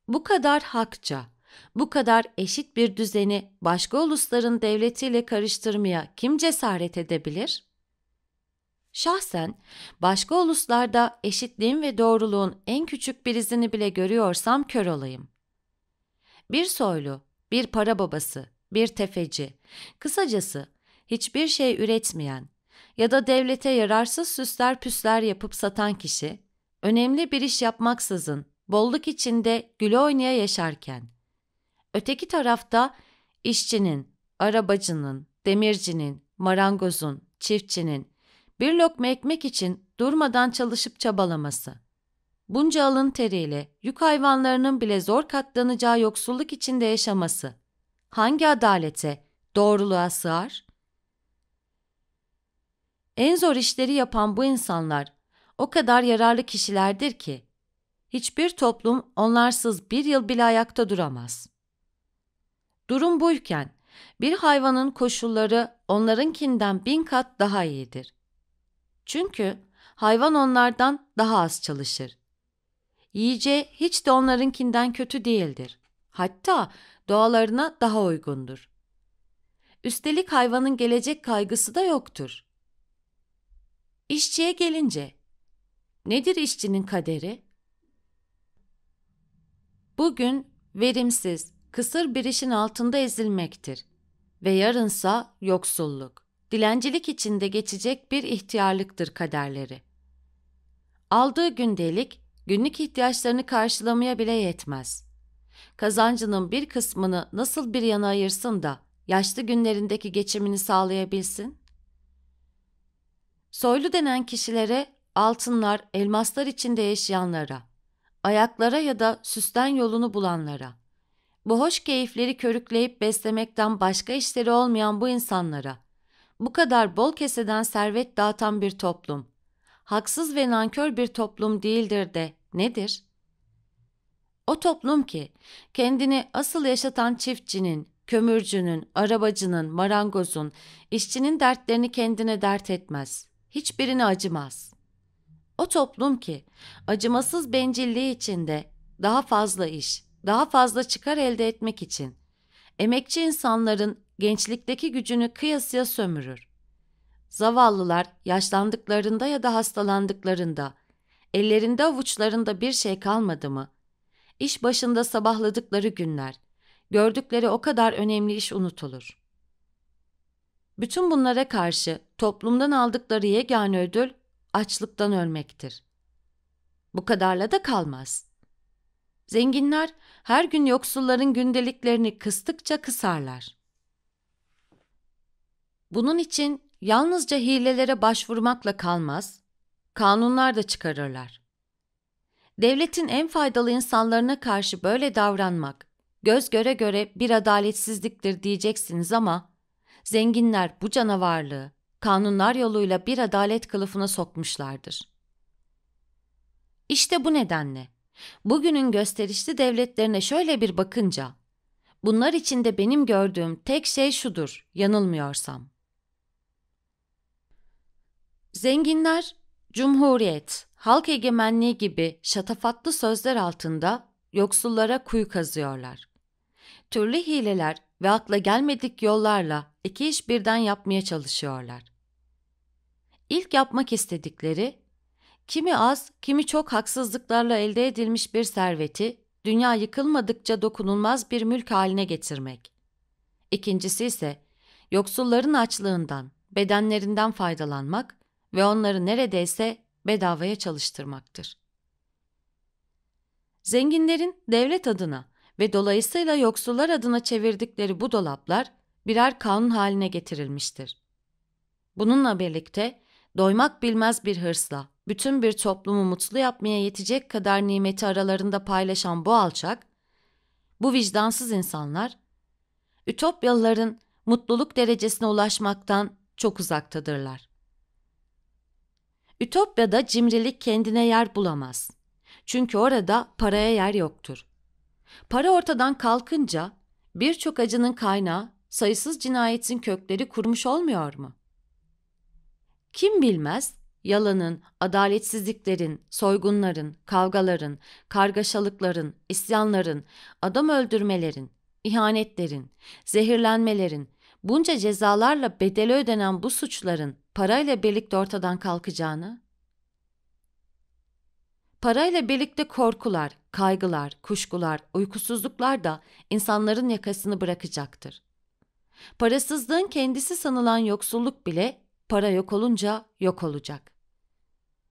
Bu kadar hakça, bu kadar eşit bir düzeni başka ulusların devletiyle karıştırmaya kim cesaret edebilir? Şahsen başka uluslarda eşitliğin ve doğruluğun en küçük bir izini bile görüyorsam kör olayım. Bir soylu, bir para babası, bir tefeci, kısacası hiçbir şey üretmeyen ya da devlete yararsız süsler püsler yapıp satan kişi, önemli bir iş yapmaksızın bolluk içinde güle oynaya yaşarken, öteki tarafta işçinin, arabacının, demircinin, marangozun, çiftçinin bir lokma ekmek için durmadan çalışıp çabalaması, bunca alın teriyle yük hayvanlarının bile zor katlanacağı yoksulluk içinde yaşaması, hangi adalete, doğruluğa sığar? En zor işleri yapan bu insanlar o kadar yararlı kişilerdir ki hiçbir toplum onlarsız bir yıl bile ayakta duramaz. Durum buyken bir hayvanın koşulları onlarınkinden bin kat daha iyidir. Çünkü hayvan onlardan daha az çalışır. Yiyece hiç de onlarınkinden kötü değildir. Hatta doğalarına daha uygundur. Üstelik hayvanın gelecek kaygısı da yoktur. İşçiye gelince, nedir işçinin kaderi? Bugün verimsiz, kısır bir işin altında ezilmektir ve yarınsa yoksulluk, dilencilik içinde geçecek bir ihtiyarlıktır kaderleri. Aldığı gündelik, günlük ihtiyaçlarını karşılamaya bile yetmez. Kazancının bir kısmını nasıl bir yana ayırsın da yaşlı günlerindeki geçimini sağlayabilsin? Soylu denen kişilere altınlar, elmaslar içinde yaşayanlara, ayaklara ya da süsten yolunu bulanlara, bu hoş keyifleri körükleyip beslemekten başka işleri olmayan bu insanlara, bu kadar bol keseden servet dağıtan bir toplum, haksız ve nankör bir toplum değildir de nedir? O toplum ki kendini asıl yaşatan çiftçinin, kömürcünün, arabacının, marangozun, işçinin dertlerini kendine dert etmez.'' hiçbirine acımaz. O toplum ki acımasız bencilliği içinde daha fazla iş, daha fazla çıkar elde etmek için emekçi insanların gençlikteki gücünü kıyasıya sömürür. Zavallılar yaşlandıklarında ya da hastalandıklarında ellerinde avuçlarında bir şey kalmadı mı? İş başında sabahladıkları günler, gördükleri o kadar önemli iş unutulur.'' Bütün bunlara karşı toplumdan aldıkları yegane ödül açlıktan ölmektir. Bu kadarla da kalmaz. Zenginler her gün yoksulların gündeliklerini kıstıkça kısarlar. Bunun için yalnızca hilelere başvurmakla kalmaz, kanunlar da çıkarırlar. Devletin en faydalı insanlarına karşı böyle davranmak, göz göre göre bir adaletsizliktir diyeceksiniz ama zenginler bu canavarlığı kanunlar yoluyla bir adalet kılıfına sokmuşlardır. İşte bu nedenle bugünün gösterişli devletlerine şöyle bir bakınca bunlar içinde benim gördüğüm tek şey şudur yanılmıyorsam. Zenginler cumhuriyet, halk egemenliği gibi şatafatlı sözler altında yoksullara kuyu kazıyorlar. Türlü hileler ve akla gelmedik yollarla iki iş birden yapmaya çalışıyorlar. İlk yapmak istedikleri, kimi az, kimi çok haksızlıklarla elde edilmiş bir serveti, dünya yıkılmadıkça dokunulmaz bir mülk haline getirmek. İkincisi ise, yoksulların açlığından, bedenlerinden faydalanmak ve onları neredeyse bedavaya çalıştırmaktır. Zenginlerin devlet adına ve dolayısıyla yoksullar adına çevirdikleri bu dolaplar birer kanun haline getirilmiştir. Bununla birlikte doymak bilmez bir hırsla bütün bir toplumu mutlu yapmaya yetecek kadar nimeti aralarında paylaşan bu alçak, bu vicdansız insanlar, Ütopyalıların mutluluk derecesine ulaşmaktan çok uzaktadırlar. Ütopya'da cimrilik kendine yer bulamaz. Çünkü orada paraya yer yoktur. Para ortadan kalkınca birçok acının kaynağı sayısız cinayetin kökleri kurmuş olmuyor mu? Kim bilmez yalanın, adaletsizliklerin, soygunların, kavgaların, kargaşalıkların, isyanların, adam öldürmelerin, ihanetlerin, zehirlenmelerin, bunca cezalarla bedeli ödenen bu suçların parayla birlikte ortadan kalkacağını? Parayla birlikte korkular, kaygılar, kuşkular, uykusuzluklar da insanların yakasını bırakacaktır. Parasızlığın kendisi sanılan yoksulluk bile para yok olunca yok olacak.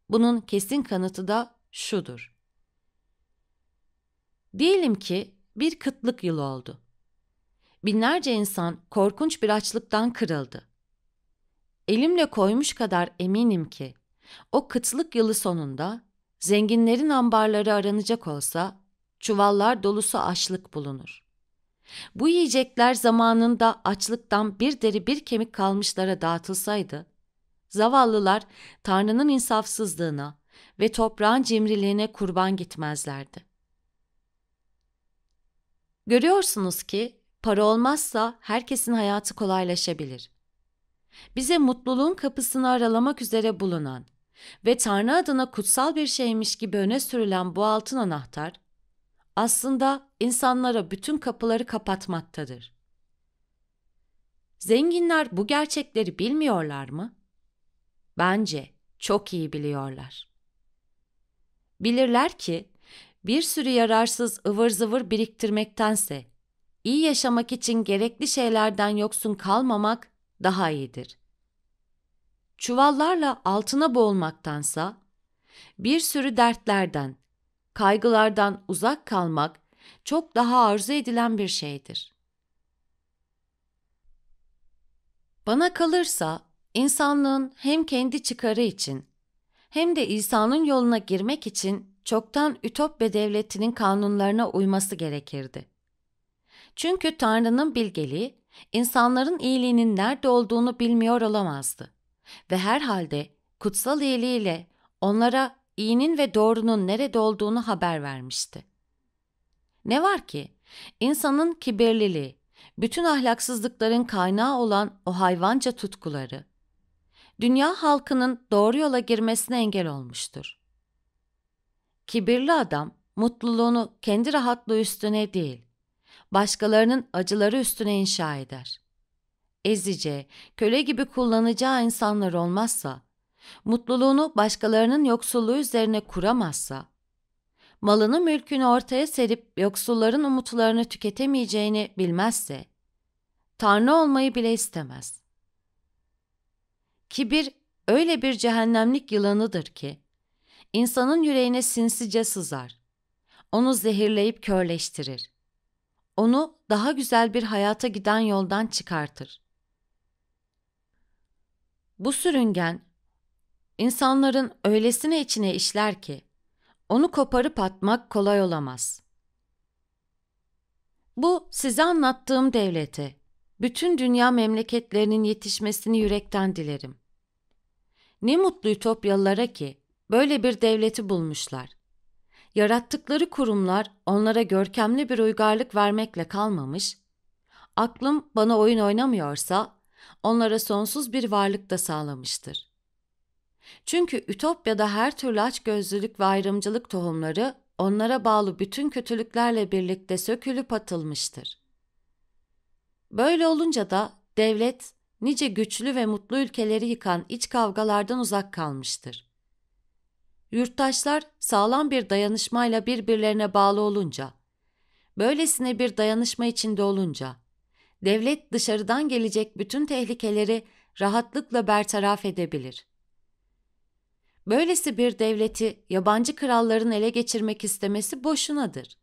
Bunun kesin kanıtı da şudur. Diyelim ki bir kıtlık yılı oldu. Binlerce insan korkunç bir açlıktan kırıldı. Elimle koymuş kadar eminim ki o kıtlık yılı sonunda Zenginlerin ambarları aranacak olsa çuvallar dolusu açlık bulunur. Bu yiyecekler zamanında açlıktan bir deri bir kemik kalmışlara dağıtılsaydı, zavallılar Tanrı'nın insafsızlığına ve toprağın cimriliğine kurban gitmezlerdi. Görüyorsunuz ki para olmazsa herkesin hayatı kolaylaşabilir. Bize mutluluğun kapısını aralamak üzere bulunan ve Tanrı adına kutsal bir şeymiş gibi öne sürülen bu altın anahtar aslında insanlara bütün kapıları kapatmaktadır. Zenginler bu gerçekleri bilmiyorlar mı? Bence çok iyi biliyorlar. Bilirler ki bir sürü yararsız ıvır zıvır biriktirmektense iyi yaşamak için gerekli şeylerden yoksun kalmamak daha iyidir çuvallarla altına boğulmaktansa, bir sürü dertlerden, kaygılardan uzak kalmak çok daha arzu edilen bir şeydir. Bana kalırsa insanlığın hem kendi çıkarı için hem de İsa'nın yoluna girmek için çoktan Ütopya devletinin kanunlarına uyması gerekirdi. Çünkü Tanrı'nın bilgeliği insanların iyiliğinin nerede olduğunu bilmiyor olamazdı. Ve herhalde kutsal iyiliğiyle onlara iyinin ve doğrunun nerede olduğunu haber vermişti. Ne var ki insanın kibirliliği, bütün ahlaksızlıkların kaynağı olan o hayvanca tutkuları, dünya halkının doğru yola girmesine engel olmuştur. Kibirli adam mutluluğunu kendi rahatlığı üstüne değil, başkalarının acıları üstüne inşa eder ezici, köle gibi kullanacağı insanlar olmazsa, mutluluğunu başkalarının yoksulluğu üzerine kuramazsa, malını mülkünü ortaya serip yoksulların umutlarını tüketemeyeceğini bilmezse, Tanrı olmayı bile istemez. Kibir öyle bir cehennemlik yılanıdır ki, insanın yüreğine sinsice sızar, onu zehirleyip körleştirir, onu daha güzel bir hayata giden yoldan çıkartır. Bu sürüngen insanların öylesine içine işler ki onu koparıp atmak kolay olamaz. Bu size anlattığım devlete, bütün dünya memleketlerinin yetişmesini yürekten dilerim. Ne mutlu Ütopyalılara ki böyle bir devleti bulmuşlar. Yarattıkları kurumlar onlara görkemli bir uygarlık vermekle kalmamış, aklım bana oyun oynamıyorsa onlara sonsuz bir varlık da sağlamıştır. Çünkü Ütopya'da her türlü açgözlülük ve ayrımcılık tohumları onlara bağlı bütün kötülüklerle birlikte sökülüp atılmıştır. Böyle olunca da devlet nice güçlü ve mutlu ülkeleri yıkan iç kavgalardan uzak kalmıştır. Yurttaşlar sağlam bir dayanışmayla birbirlerine bağlı olunca, böylesine bir dayanışma içinde olunca, devlet dışarıdan gelecek bütün tehlikeleri rahatlıkla bertaraf edebilir. Böylesi bir devleti yabancı kralların ele geçirmek istemesi boşunadır.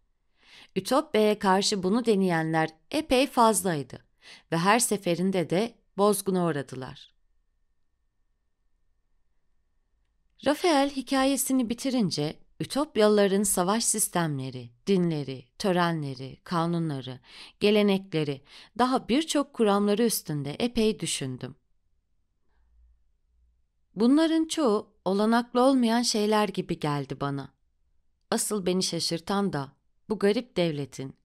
Ütopya'ya karşı bunu deneyenler epey fazlaydı ve her seferinde de bozguna uğradılar. Rafael hikayesini bitirince Ütopyalıların savaş sistemleri, dinleri, törenleri, kanunları, gelenekleri, daha birçok kuramları üstünde epey düşündüm. Bunların çoğu olanaklı olmayan şeyler gibi geldi bana. Asıl beni şaşırtan da bu garip devletin,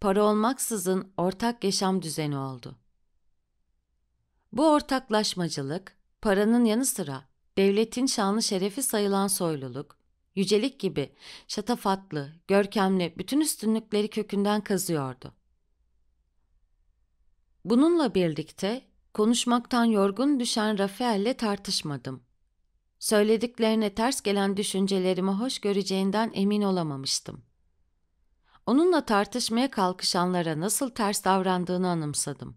para olmaksızın ortak yaşam düzeni oldu. Bu ortaklaşmacılık, paranın yanı sıra devletin şanlı şerefi sayılan soyluluk, yücelik gibi şatafatlı, görkemli bütün üstünlükleri kökünden kazıyordu. Bununla birlikte konuşmaktan yorgun düşen Rafael'le tartışmadım. Söylediklerine ters gelen düşüncelerimi hoş göreceğinden emin olamamıştım. Onunla tartışmaya kalkışanlara nasıl ters davrandığını anımsadım.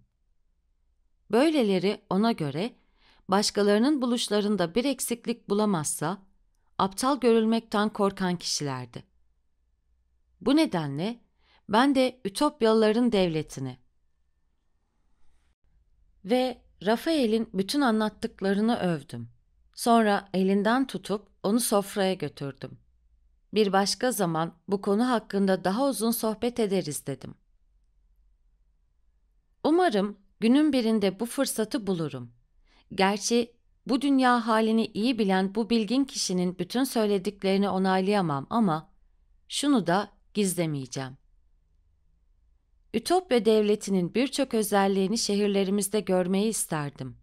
Böyleleri ona göre başkalarının buluşlarında bir eksiklik bulamazsa aptal görülmekten korkan kişilerdi. Bu nedenle ben de Ütopyalıların devletini ve Rafael'in bütün anlattıklarını övdüm. Sonra elinden tutup onu sofraya götürdüm. Bir başka zaman bu konu hakkında daha uzun sohbet ederiz dedim. Umarım günün birinde bu fırsatı bulurum. Gerçi bu dünya halini iyi bilen bu bilgin kişinin bütün söylediklerini onaylayamam ama şunu da gizlemeyeceğim. Ütopya devletinin birçok özelliğini şehirlerimizde görmeyi isterdim.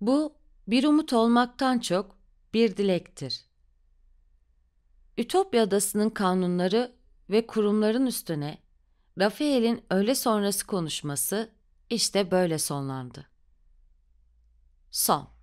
Bu bir umut olmaktan çok bir dilektir. Ütopya Adası'nın kanunları ve kurumların üstüne Rafael'in öğle sonrası konuşması işte böyle sonlandı. Sol.